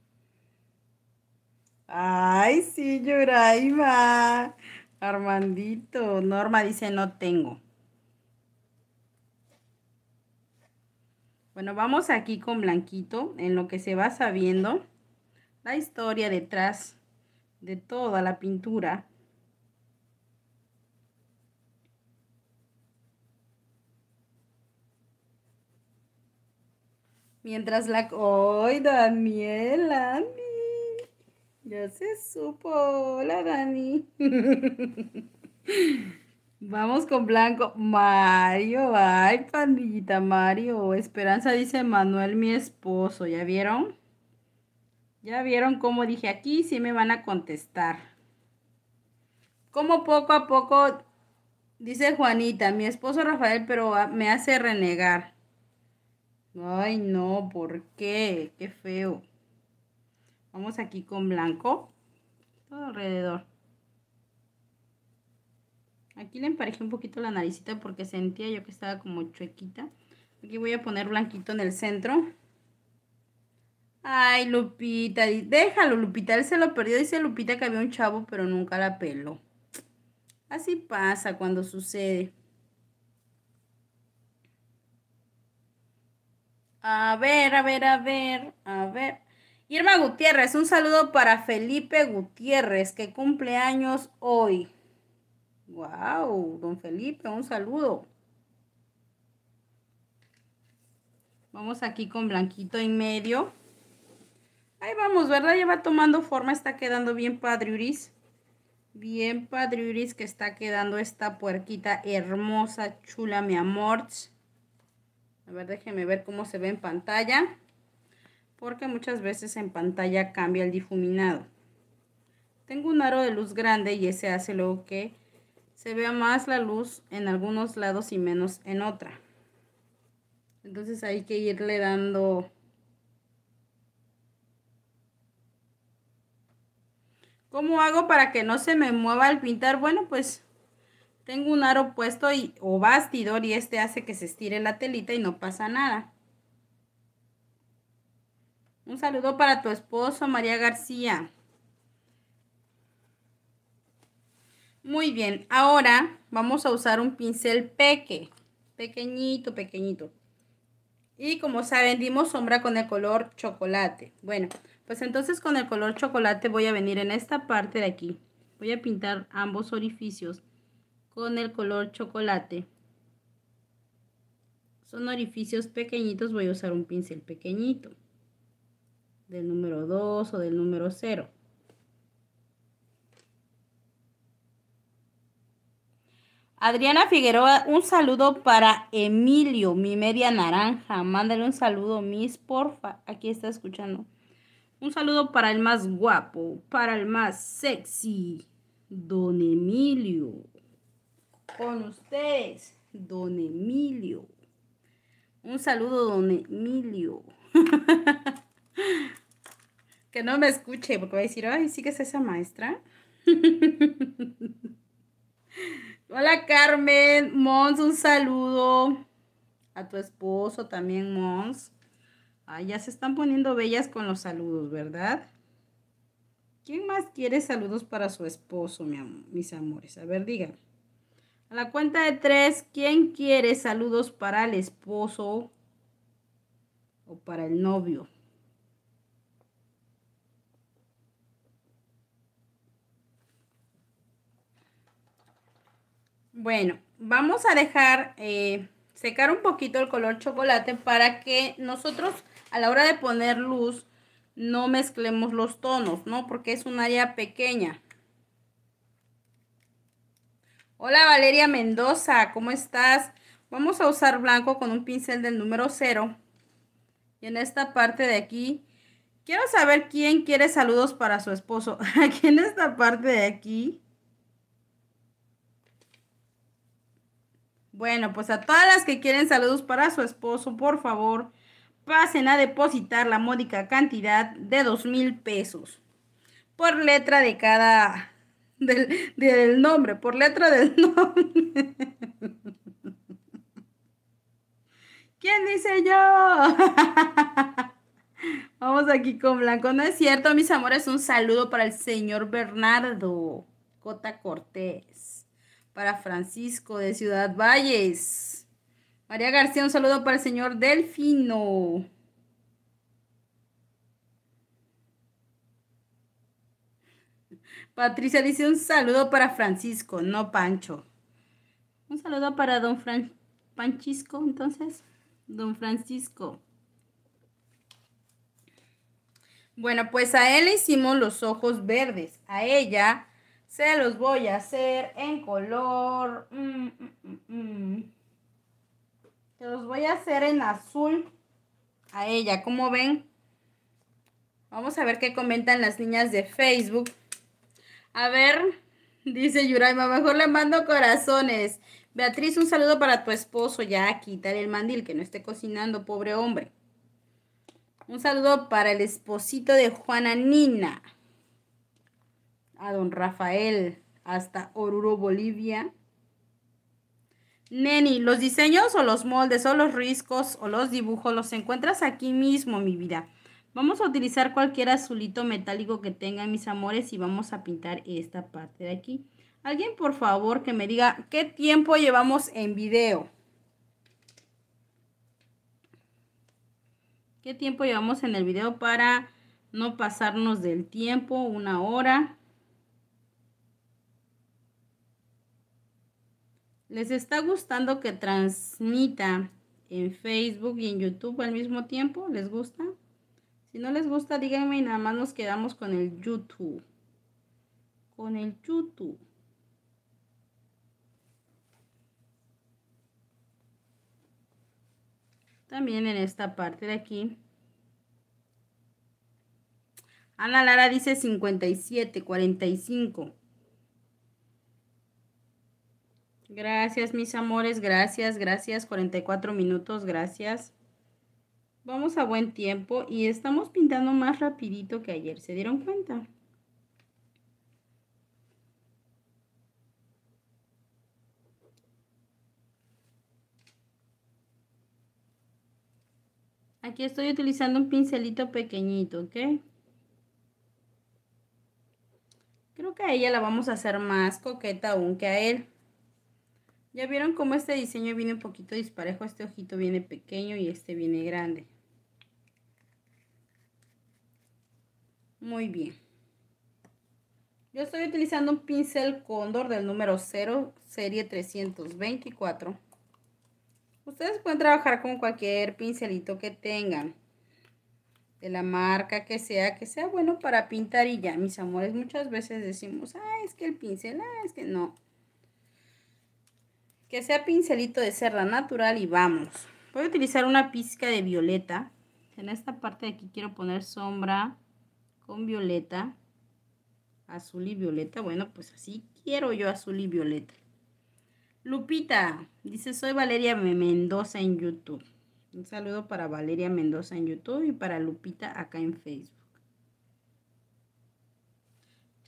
Ay, sí, Yuraima. Armandito. Norma dice no tengo. Bueno, vamos aquí con blanquito en lo que se va sabiendo la historia detrás de toda la pintura. Mientras la... ¡Ay, Daniela! Ya se supo. Hola, Dani. Vamos con blanco. Mario, ay, pandillita Mario. Esperanza dice Manuel, mi esposo. ¿Ya vieron? Ya vieron cómo dije aquí, sí me van a contestar. Como poco a poco, dice Juanita, mi esposo Rafael, pero ah, me hace renegar. Ay, no, ¿por qué? Qué feo. Vamos aquí con blanco. Todo alrededor. Aquí le emparejé un poquito la naricita porque sentía yo que estaba como chuequita. Aquí voy a poner blanquito en el centro. Ay, Lupita, déjalo, Lupita, él se lo perdió. Dice Lupita que había un chavo, pero nunca la peló. Así pasa cuando sucede. A ver, a ver, a ver, a ver. Irma Gutiérrez, un saludo para Felipe Gutiérrez, que cumple años hoy. Wow, don Felipe, un saludo. Vamos aquí con blanquito en medio. Ahí vamos, ¿verdad? Ya va tomando forma, está quedando bien padriuris. Bien padriuris que está quedando esta puerquita hermosa, chula, mi amor. A ver, déjenme ver cómo se ve en pantalla. Porque muchas veces en pantalla cambia el difuminado. Tengo un aro de luz grande y ese hace lo que se vea más la luz en algunos lados y menos en otra. Entonces hay que irle dando ¿Cómo hago para que no se me mueva al pintar? Bueno, pues tengo un aro puesto y, o bastidor y este hace que se estire la telita y no pasa nada. Un saludo para tu esposo, María García. Muy bien, ahora vamos a usar un pincel peque, pequeñito, pequeñito. Y como saben, dimos sombra con el color chocolate. Bueno, pues entonces con el color chocolate voy a venir en esta parte de aquí. Voy a pintar ambos orificios con el color chocolate. Son orificios pequeñitos, voy a usar un pincel pequeñito. Del número 2 o del número 0. Adriana Figueroa, un saludo para Emilio, mi media naranja. Mándale un saludo, Miss, porfa. Aquí está escuchando. Un saludo para el más guapo, para el más sexy, don Emilio. Con ustedes, don Emilio. Un saludo, don Emilio. que no me escuche porque va a decir, ay, sí que es esa maestra. Hola Carmen, Mons, un saludo a tu esposo también, Mons. Ay, ya se están poniendo bellas con los saludos, ¿verdad? ¿Quién más quiere saludos para su esposo, mis amores? A ver, digan. A la cuenta de tres, ¿quién quiere saludos para el esposo o para el novio? Bueno, vamos a dejar eh, secar un poquito el color chocolate para que nosotros a la hora de poner luz no mezclemos los tonos, ¿no? Porque es un área pequeña. Hola Valeria Mendoza, ¿cómo estás? Vamos a usar blanco con un pincel del número 0. Y en esta parte de aquí, quiero saber quién quiere saludos para su esposo. Aquí en esta parte de aquí, Bueno, pues a todas las que quieren saludos para su esposo, por favor, pasen a depositar la módica cantidad de dos mil pesos por letra de cada del, nombre, por letra del nombre. ¿Quién dice yo? Vamos aquí con Blanco. No es cierto, mis amores. Un saludo para el señor Bernardo Cota Cortés para Francisco de Ciudad Valles. María García, un saludo para el señor Delfino. Patricia dice un saludo para Francisco, no Pancho. Un saludo para don Fran Panchisco, entonces, don Francisco. Bueno, pues a él le hicimos los ojos verdes, a ella se los voy a hacer en color. Mm, mm, mm, Se los voy a hacer en azul a ella. ¿cómo ven? Vamos a ver qué comentan las niñas de Facebook. A ver, dice Yuraima, mejor le mando corazones. Beatriz, un saludo para tu esposo. Ya, quítale el mandil, que no esté cocinando, pobre hombre. Un saludo para el esposito de Juana Nina a don Rafael hasta Oruro, Bolivia. Neni, los diseños o los moldes o los riscos o los dibujos los encuentras aquí mismo, mi vida. Vamos a utilizar cualquier azulito metálico que tengan mis amores y vamos a pintar esta parte de aquí. Alguien por favor que me diga qué tiempo llevamos en video. ¿Qué tiempo llevamos en el video para no pasarnos del tiempo? Una hora. ¿Les está gustando que transmita en Facebook y en YouTube al mismo tiempo? ¿Les gusta? Si no les gusta, díganme y nada más nos quedamos con el YouTube. Con el YouTube. También en esta parte de aquí. Ana Lara dice 57, 45. Gracias, mis amores, gracias, gracias, 44 minutos, gracias. Vamos a buen tiempo y estamos pintando más rapidito que ayer, ¿se dieron cuenta? Aquí estoy utilizando un pincelito pequeñito, ¿ok? Creo que a ella la vamos a hacer más coqueta aún que a él. Ya vieron cómo este diseño viene un poquito disparejo, este ojito viene pequeño y este viene grande. Muy bien. Yo estoy utilizando un pincel cóndor del número 0, serie 324. Ustedes pueden trabajar con cualquier pincelito que tengan. De la marca que sea, que sea bueno para pintar y ya, mis amores. Muchas veces decimos, ah, es que el pincel, ah, es que no que sea pincelito de cerda natural y vamos. Voy a utilizar una pizca de violeta. En esta parte de aquí quiero poner sombra con violeta, azul y violeta. Bueno, pues así quiero yo azul y violeta. Lupita, dice, soy Valeria Mendoza en YouTube. Un saludo para Valeria Mendoza en YouTube y para Lupita acá en Facebook.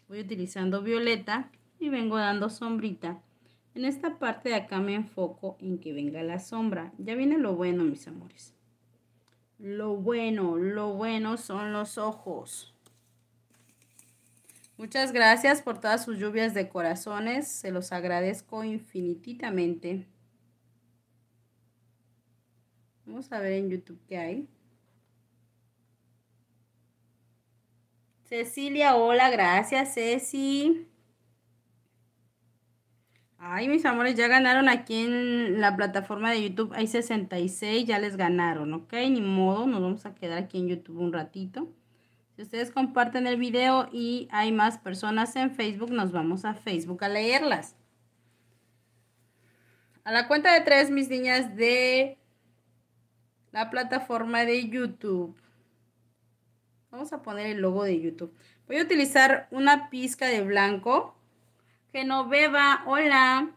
Voy utilizando violeta y vengo dando sombrita en esta parte de acá me enfoco en que venga la sombra. Ya viene lo bueno, mis amores. Lo bueno, lo bueno son los ojos. Muchas gracias por todas sus lluvias de corazones. Se los agradezco infinitamente. Vamos a ver en YouTube qué hay. Cecilia, hola, gracias Ceci. Ay, mis amores, ya ganaron aquí en la plataforma de YouTube. Hay 66, ya les ganaron, ¿ok? Ni modo, nos vamos a quedar aquí en YouTube un ratito. Si ustedes comparten el video y hay más personas en Facebook, nos vamos a Facebook a leerlas. A la cuenta de tres, mis niñas, de la plataforma de YouTube. Vamos a poner el logo de YouTube. Voy a utilizar una pizca de blanco Genoveva, hola.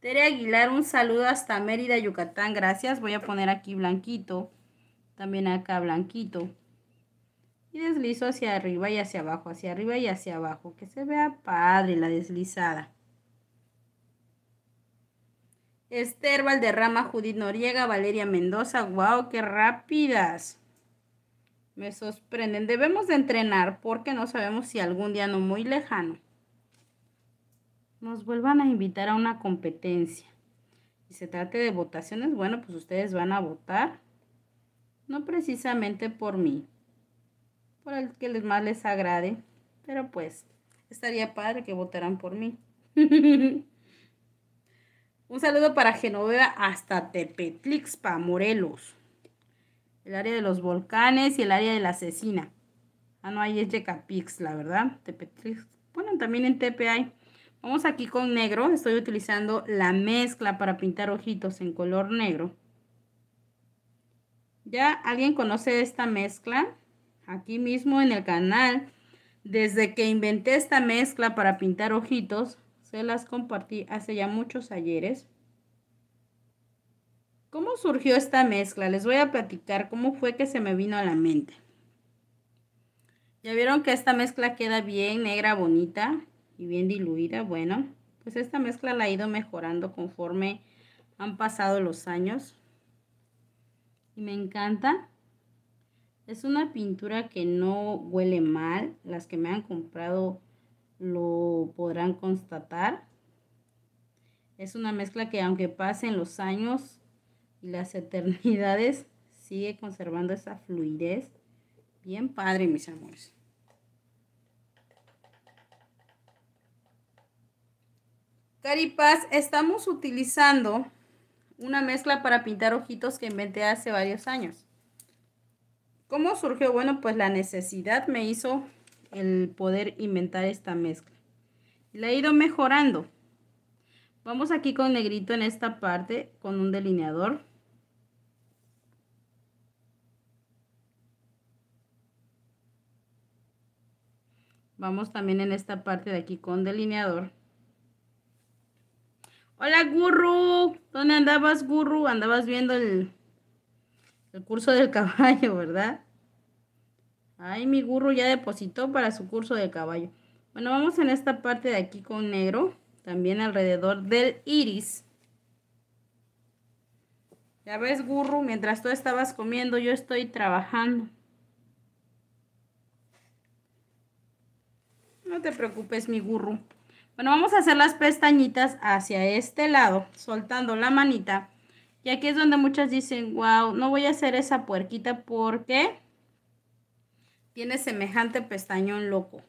Tere Aguilar, un saludo hasta Mérida, Yucatán. Gracias. Voy a poner aquí blanquito. También acá blanquito. Y deslizo hacia arriba y hacia abajo, hacia arriba y hacia abajo. Que se vea padre la deslizada. Esther Valderrama, Judith Noriega, Valeria Mendoza. ¡Wow! ¡Qué rápidas! Me sorprenden. Debemos de entrenar porque no sabemos si algún día no muy lejano nos vuelvan a invitar a una competencia y se trate de votaciones, bueno, pues ustedes van a votar, no precisamente por mí, por el que más les agrade, pero pues estaría padre que votaran por mí. Un saludo para Genoveva hasta Tepetlixpa, Morelos. El área de los volcanes y el área de la asesina. Ah, no, ahí es Yecapix, la verdad. Bueno, también en Tepe hay. Vamos aquí con negro. Estoy utilizando la mezcla para pintar ojitos en color negro. ¿Ya alguien conoce esta mezcla? Aquí mismo en el canal, desde que inventé esta mezcla para pintar ojitos, se las compartí hace ya muchos ayeres. ¿Cómo surgió esta mezcla? Les voy a platicar cómo fue que se me vino a la mente. Ya vieron que esta mezcla queda bien negra, bonita y bien diluida. Bueno, pues esta mezcla la ha ido mejorando conforme han pasado los años. Y me encanta. Es una pintura que no huele mal. Las que me han comprado lo podrán constatar. Es una mezcla que aunque pasen los años y las eternidades, sigue conservando esa fluidez. Bien padre, mis amores. Caripas, estamos utilizando una mezcla para pintar ojitos que inventé hace varios años. ¿Cómo surgió? Bueno, pues la necesidad me hizo el poder inventar esta mezcla. Le la he ido mejorando. Vamos aquí con negrito en esta parte, con un delineador. Vamos también en esta parte de aquí con delineador. Hola, Gurru. ¿Dónde andabas, Gurru? Andabas viendo el, curso del caballo, ¿verdad? Ay, mi Gurru ya depositó para su curso de caballo. Bueno, vamos en esta parte de aquí con negro, también alrededor del iris. Ya ves, Gurru, mientras tú estabas comiendo, yo estoy trabajando. No te preocupes, mi Gurru. Bueno, vamos a hacer las pestañitas hacia este lado, soltando la manita. Y aquí es donde muchas dicen, wow, no voy a hacer esa puerquita porque tiene semejante pestañón loco.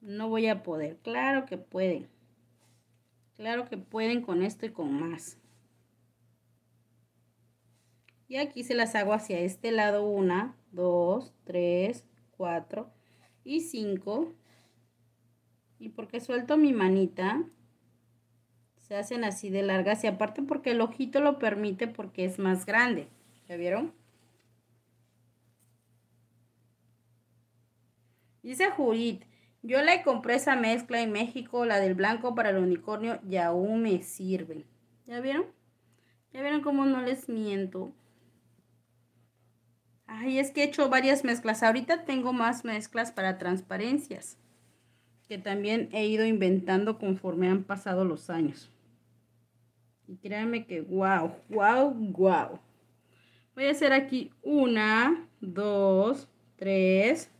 No voy a poder. Claro que pueden. Claro que pueden con esto y con más. Y aquí se las hago hacia este lado. Una, dos, tres, cuatro y cinco y porque suelto mi manita, se hacen así de largas y aparte porque el ojito lo permite porque es más grande. ¿Ya vieron? Dice Jurit, yo le compré esa mezcla en México, la del blanco para el unicornio y aún me sirve. ¿Ya vieron? ¿Ya vieron cómo no les miento? Ay, es que he hecho varias mezclas. Ahorita tengo más mezclas para transparencias que también he ido inventando conforme han pasado los años. Y créanme que wow, wow, wow. Voy a hacer aquí una, dos, tres.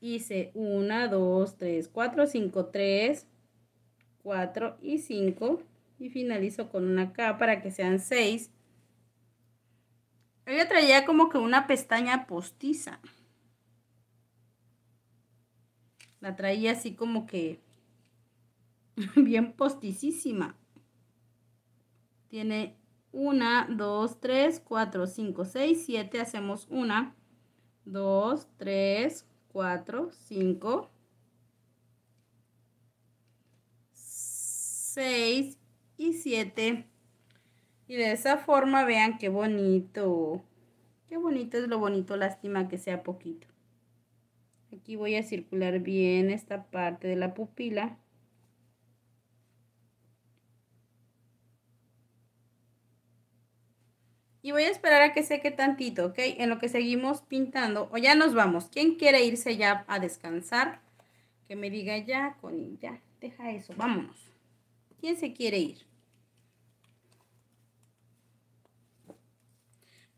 Hice una, dos, tres, cuatro, cinco, tres, cuatro y cinco. Y finalizo con una K para que sean seis. Yo traía como que una pestaña postiza. La traía así como que bien posticísima. Tiene 1, 2, 3, 4, 5, 6, 7. Hacemos 1, 2, 3, 4, 5, 6 y 7. Y de esa forma, vean qué bonito. Qué bonito es lo bonito. Lástima que sea poquito aquí voy a circular bien esta parte de la pupila y voy a esperar a que seque tantito, ¿ok? En lo que seguimos pintando, o ya nos vamos. ¿Quién quiere irse ya a descansar? Que me diga ya, con ya, deja eso, vámonos. ¿Quién se quiere ir?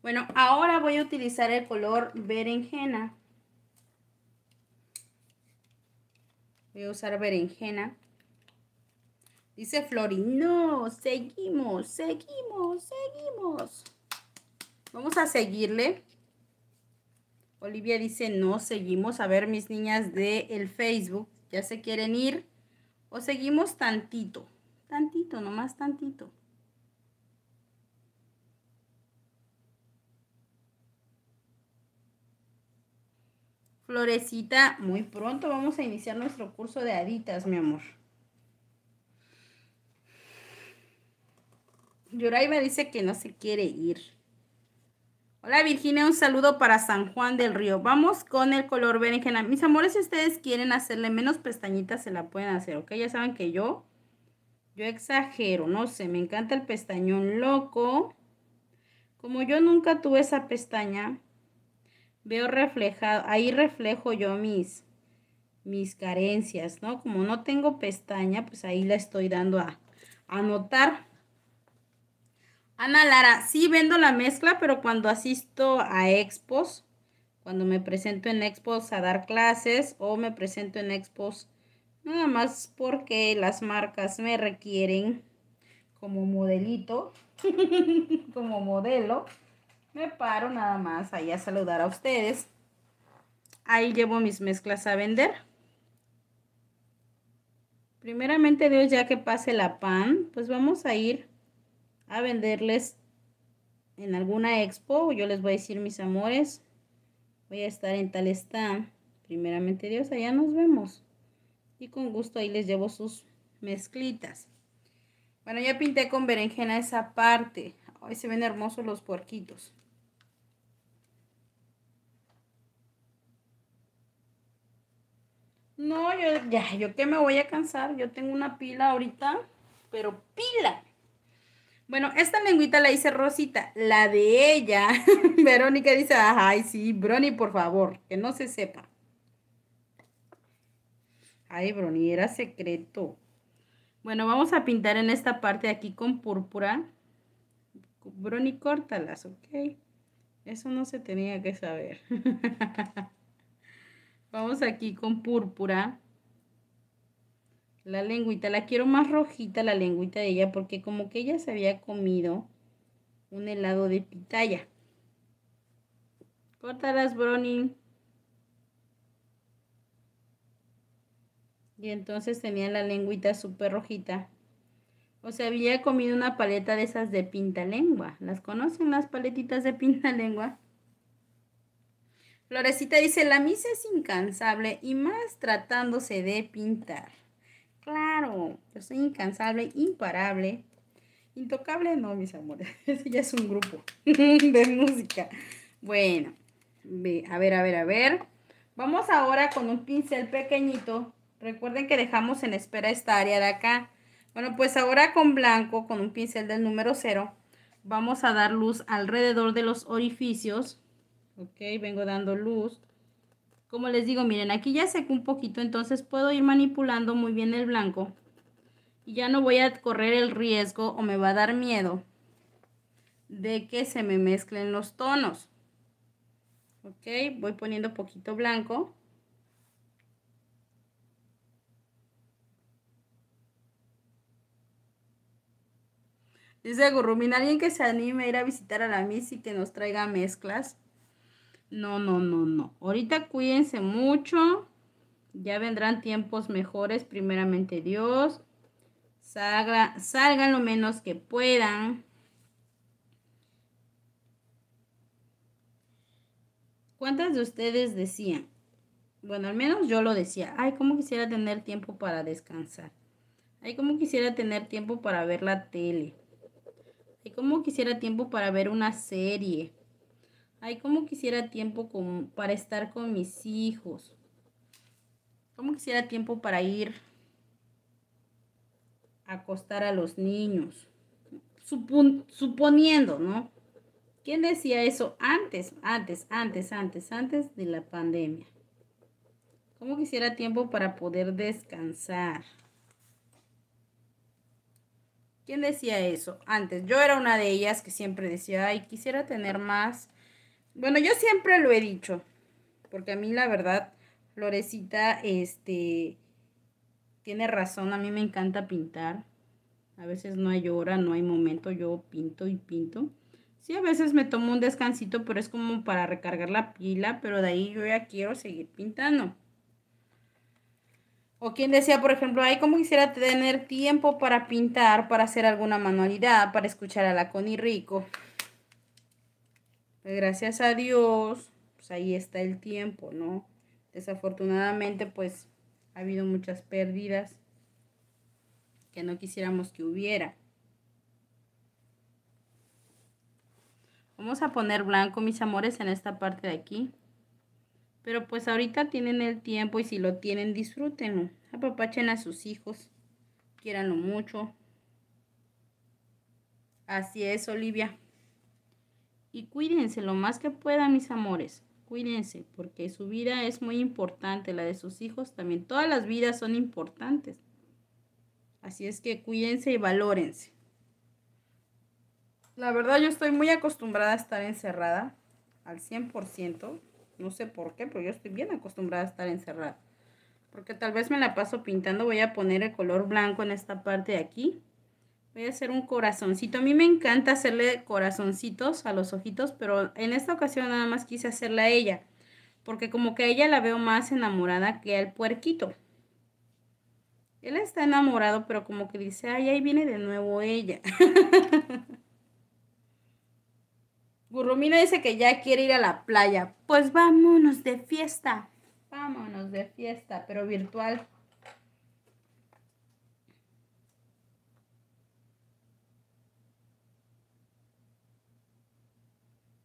Bueno, ahora voy a utilizar el color berenjena. Voy a usar berenjena. Dice Flori, no, seguimos, seguimos, seguimos. Vamos a seguirle. Olivia dice, no, seguimos. A ver, mis niñas del el Facebook, ¿ya se quieren ir? ¿O seguimos tantito? Tantito, nomás tantito. Florecita, muy pronto vamos a iniciar nuestro curso de haditas, mi amor. Yoraiva dice que no se quiere ir. Hola Virginia, un saludo para San Juan del Río. Vamos con el color berenjena. Mis amores, si ustedes quieren hacerle menos pestañitas, se la pueden hacer, ¿ok? Ya saben que yo, yo exagero, no sé, me encanta el pestañón loco. Como yo nunca tuve esa pestaña, veo reflejado, ahí reflejo yo mis, mis carencias, ¿no? Como no tengo pestaña, pues ahí la estoy dando a anotar. Ana Lara, sí vendo la mezcla, pero cuando asisto a expos, cuando me presento en expos a dar clases o me presento en expos nada más porque las marcas me requieren como modelito, como modelo. Me paro nada más ahí a saludar a ustedes. Ahí llevo mis mezclas a vender. Primeramente Dios, ya que pase la pan, pues vamos a ir a venderles en alguna expo. Yo les voy a decir, mis amores, voy a estar en tal stand. Primeramente Dios, allá nos vemos. Y con gusto ahí les llevo sus mezclitas. Bueno, ya pinté con berenjena esa parte. Hoy se ven hermosos los puerquitos. No, yo ya, yo que me voy a cansar. Yo tengo una pila ahorita, pero pila. Bueno, esta lengüita la hice Rosita, la de ella. Verónica dice, ay, sí, Brony, por favor, que no se sepa. Ay, Brony, era secreto. Bueno, vamos a pintar en esta parte de aquí con púrpura. Brony, córtalas, ¿ok? Eso no se tenía que saber. Vamos aquí con púrpura. La lengüita, la quiero más rojita la lengüita de ella porque como que ella se había comido un helado de pitaya. Córtalas, Brony. Y entonces tenía la lengüita súper rojita. O sea, había comido una paleta de esas de pinta lengua. ¿Las conocen las paletitas de pinta lengua? Florecita dice, la misa es incansable y más tratándose de pintar. Claro, yo soy incansable, imparable. Intocable no, mis amores. Ese ya es un grupo de música. Bueno, a ver, a ver, a ver. Vamos ahora con un pincel pequeñito. Recuerden que dejamos en espera esta área de acá. Bueno, pues ahora con blanco, con un pincel del número 0, vamos a dar luz alrededor de los orificios ok, vengo dando luz. Como les digo, miren, aquí ya seco un poquito, entonces puedo ir manipulando muy bien el blanco y ya no voy a correr el riesgo o me va a dar miedo de que se me mezclen los tonos. Ok, voy poniendo poquito blanco. Dice Gurrumin, alguien que se anime a ir a visitar a la Miss y que nos traiga mezclas. No, no, no, no. Ahorita cuídense mucho. Ya vendrán tiempos mejores, primeramente Dios. Salga, salgan lo menos que puedan. ¿Cuántas de ustedes decían? Bueno, al menos yo lo decía. Ay, cómo quisiera tener tiempo para descansar. Ay, cómo quisiera tener tiempo para ver la tele. Ay, cómo quisiera tiempo para ver una serie. Ay, cómo quisiera tiempo para estar con mis hijos. Cómo quisiera tiempo para ir a acostar a los niños. suponiendo, ¿no? ¿Quién decía eso antes, antes, antes, antes, antes de la pandemia? ¿Cómo quisiera tiempo para poder descansar? ¿Quién decía eso? Antes, yo era una de ellas que siempre decía, ay, quisiera tener más bueno, yo siempre lo he dicho, porque a mí la verdad, Florecita, este, tiene razón, a mí me encanta pintar. A veces no hay hora, no hay momento, yo pinto y pinto. Sí, a veces me tomo un descansito, pero es como para recargar la pila, pero de ahí yo ya quiero seguir pintando. O quien decía, por ejemplo, ay, como quisiera tener tiempo para pintar, para hacer alguna manualidad, para escuchar a la Connie Rico gracias a Dios, pues ahí está el tiempo, ¿no? Desafortunadamente, pues ha habido muchas pérdidas que no quisiéramos que hubiera. Vamos a poner blanco, mis amores, en esta parte de aquí. Pero pues ahorita tienen el tiempo y si lo tienen, disfrútenlo. Apapachen a sus hijos, quieranlo mucho. Así es, Olivia. Y cuídense lo más que puedan, mis amores. Cuídense, porque su vida es muy importante, la de sus hijos también. Todas las vidas son importantes. Así es que cuídense y valórense. La verdad, yo estoy muy acostumbrada a estar encerrada al 100%. No sé por qué, pero yo estoy bien acostumbrada a estar encerrada. Porque tal vez me la paso pintando. Voy a poner el color blanco en esta parte de aquí. Voy a hacer un corazoncito. A mí me encanta hacerle corazoncitos a los ojitos, pero en esta ocasión nada más quise hacerla a ella. Porque como que a ella la veo más enamorada que al puerquito. Él está enamorado, pero como que dice, ay, ahí viene de nuevo ella. Gurrumina dice que ya quiere ir a la playa. Pues vámonos de fiesta. Vámonos de fiesta, pero virtual.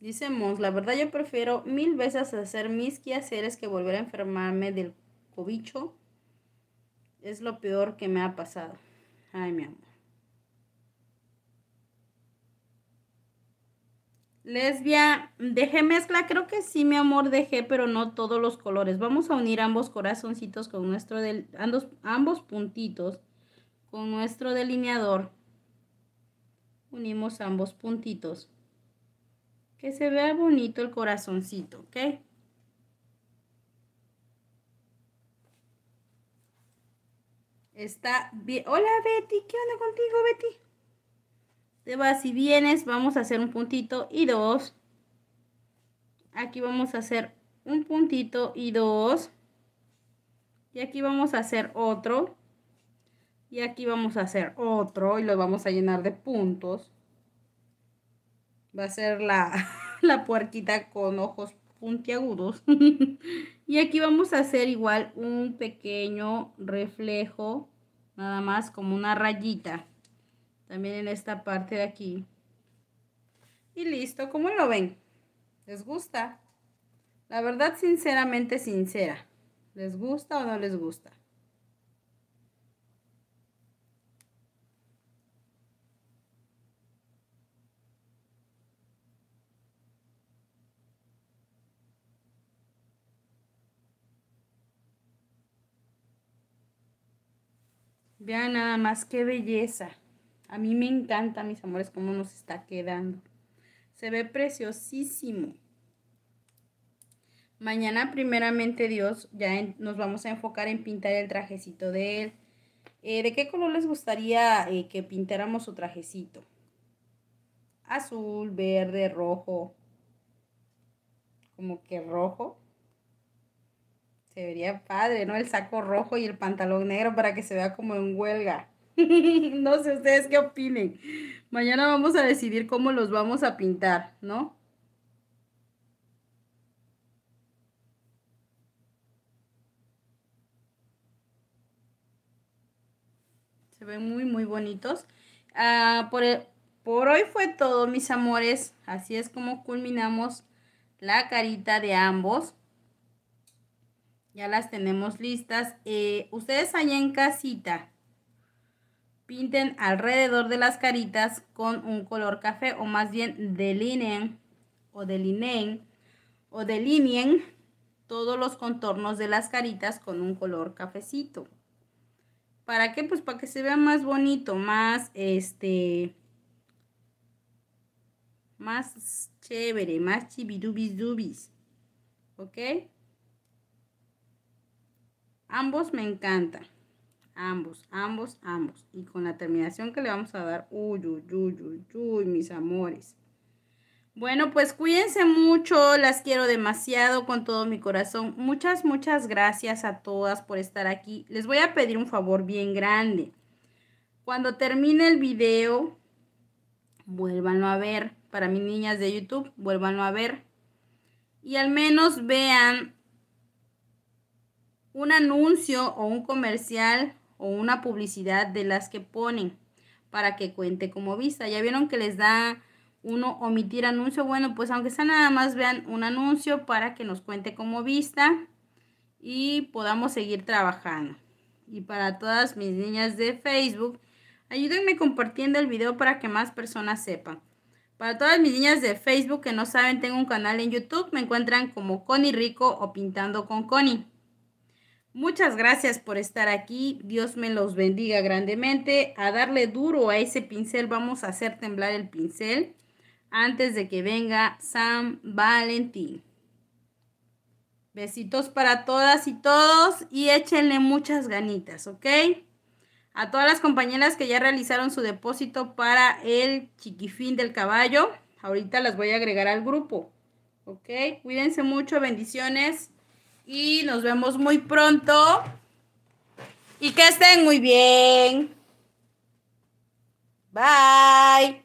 Dice la verdad yo prefiero mil veces hacer mis quehaceres que volver a enfermarme del cobicho. Es lo peor que me ha pasado. Ay, mi amor. Lesbia, dejé mezcla, creo que sí, mi amor, dejé, pero no todos los colores. Vamos a unir ambos corazoncitos con nuestro, del, ambos, ambos puntitos con nuestro delineador. Unimos ambos puntitos que se vea bonito el corazoncito, ¿ok? Está bien. Hola Betty, ¿qué onda contigo Betty? Te vas y vienes, vamos a hacer un puntito y dos. Aquí vamos a hacer un puntito y dos. Y aquí vamos a hacer otro. Y aquí vamos a hacer otro y lo vamos a llenar de puntos va a ser la, puerquita con ojos puntiagudos. y aquí vamos a hacer igual un pequeño reflejo, nada más como una rayita. También en esta parte de aquí. Y listo, ¿cómo lo ven? ¿Les gusta? La verdad, sinceramente, sincera. ¿Les gusta o no les gusta? Vean nada más, qué belleza. A mí me encanta, mis amores, cómo nos está quedando. Se ve preciosísimo. Mañana, primeramente Dios, ya nos vamos a enfocar en pintar el trajecito de él. Eh, ¿De qué color les gustaría eh, que pintáramos su trajecito? Azul, verde, rojo. Como que rojo. Se vería padre, ¿no? El saco rojo y el pantalón negro para que se vea como en huelga. no sé ustedes qué opinen. Mañana vamos a decidir cómo los vamos a pintar, ¿no? Se ven muy, muy bonitos. Ah, por, e, por hoy fue todo, mis amores. Así es como culminamos la carita de ambos. Ya las tenemos listas. Eh, ustedes allá en casita pinten alrededor de las caritas con un color café o más bien delineen o delineen o delineen todos los contornos de las caritas con un color cafecito. ¿Para qué? Pues para que se vea más bonito, más este más chévere, más chibidubis dubis. ¿Ok? Ambos me encantan. Ambos, ambos, ambos. Y con la terminación que le vamos a dar, uy, uy, uy, uy, uy, mis amores. Bueno, pues cuídense mucho, las quiero demasiado con todo mi corazón. Muchas, muchas gracias a todas por estar aquí. Les voy a pedir un favor bien grande. Cuando termine el video, vuélvanlo a ver. Para mis niñas de YouTube, vuélvanlo a ver. Y al menos vean un anuncio o un comercial o una publicidad de las que ponen para que cuente como vista. Ya vieron que les da uno omitir anuncio. Bueno, pues aunque sea nada más vean un anuncio para que nos cuente como vista y podamos seguir trabajando. Y para todas mis niñas de Facebook, ayúdenme compartiendo el video para que más personas sepan. Para todas mis niñas de Facebook que no saben, tengo un canal en YouTube. Me encuentran como Connie Rico o Pintando con Connie. Muchas gracias por estar aquí. Dios me los bendiga grandemente. A darle duro a ese pincel, vamos a hacer temblar el pincel antes de que venga San Valentín. Besitos para todas y todos y échenle muchas ganitas, ¿ok? A todas las compañeras que ya realizaron su depósito para el chiquifín del caballo, ahorita las voy a agregar al grupo, ¿ok? Cuídense mucho, bendiciones y nos vemos muy pronto. Y que estén muy bien. Bye.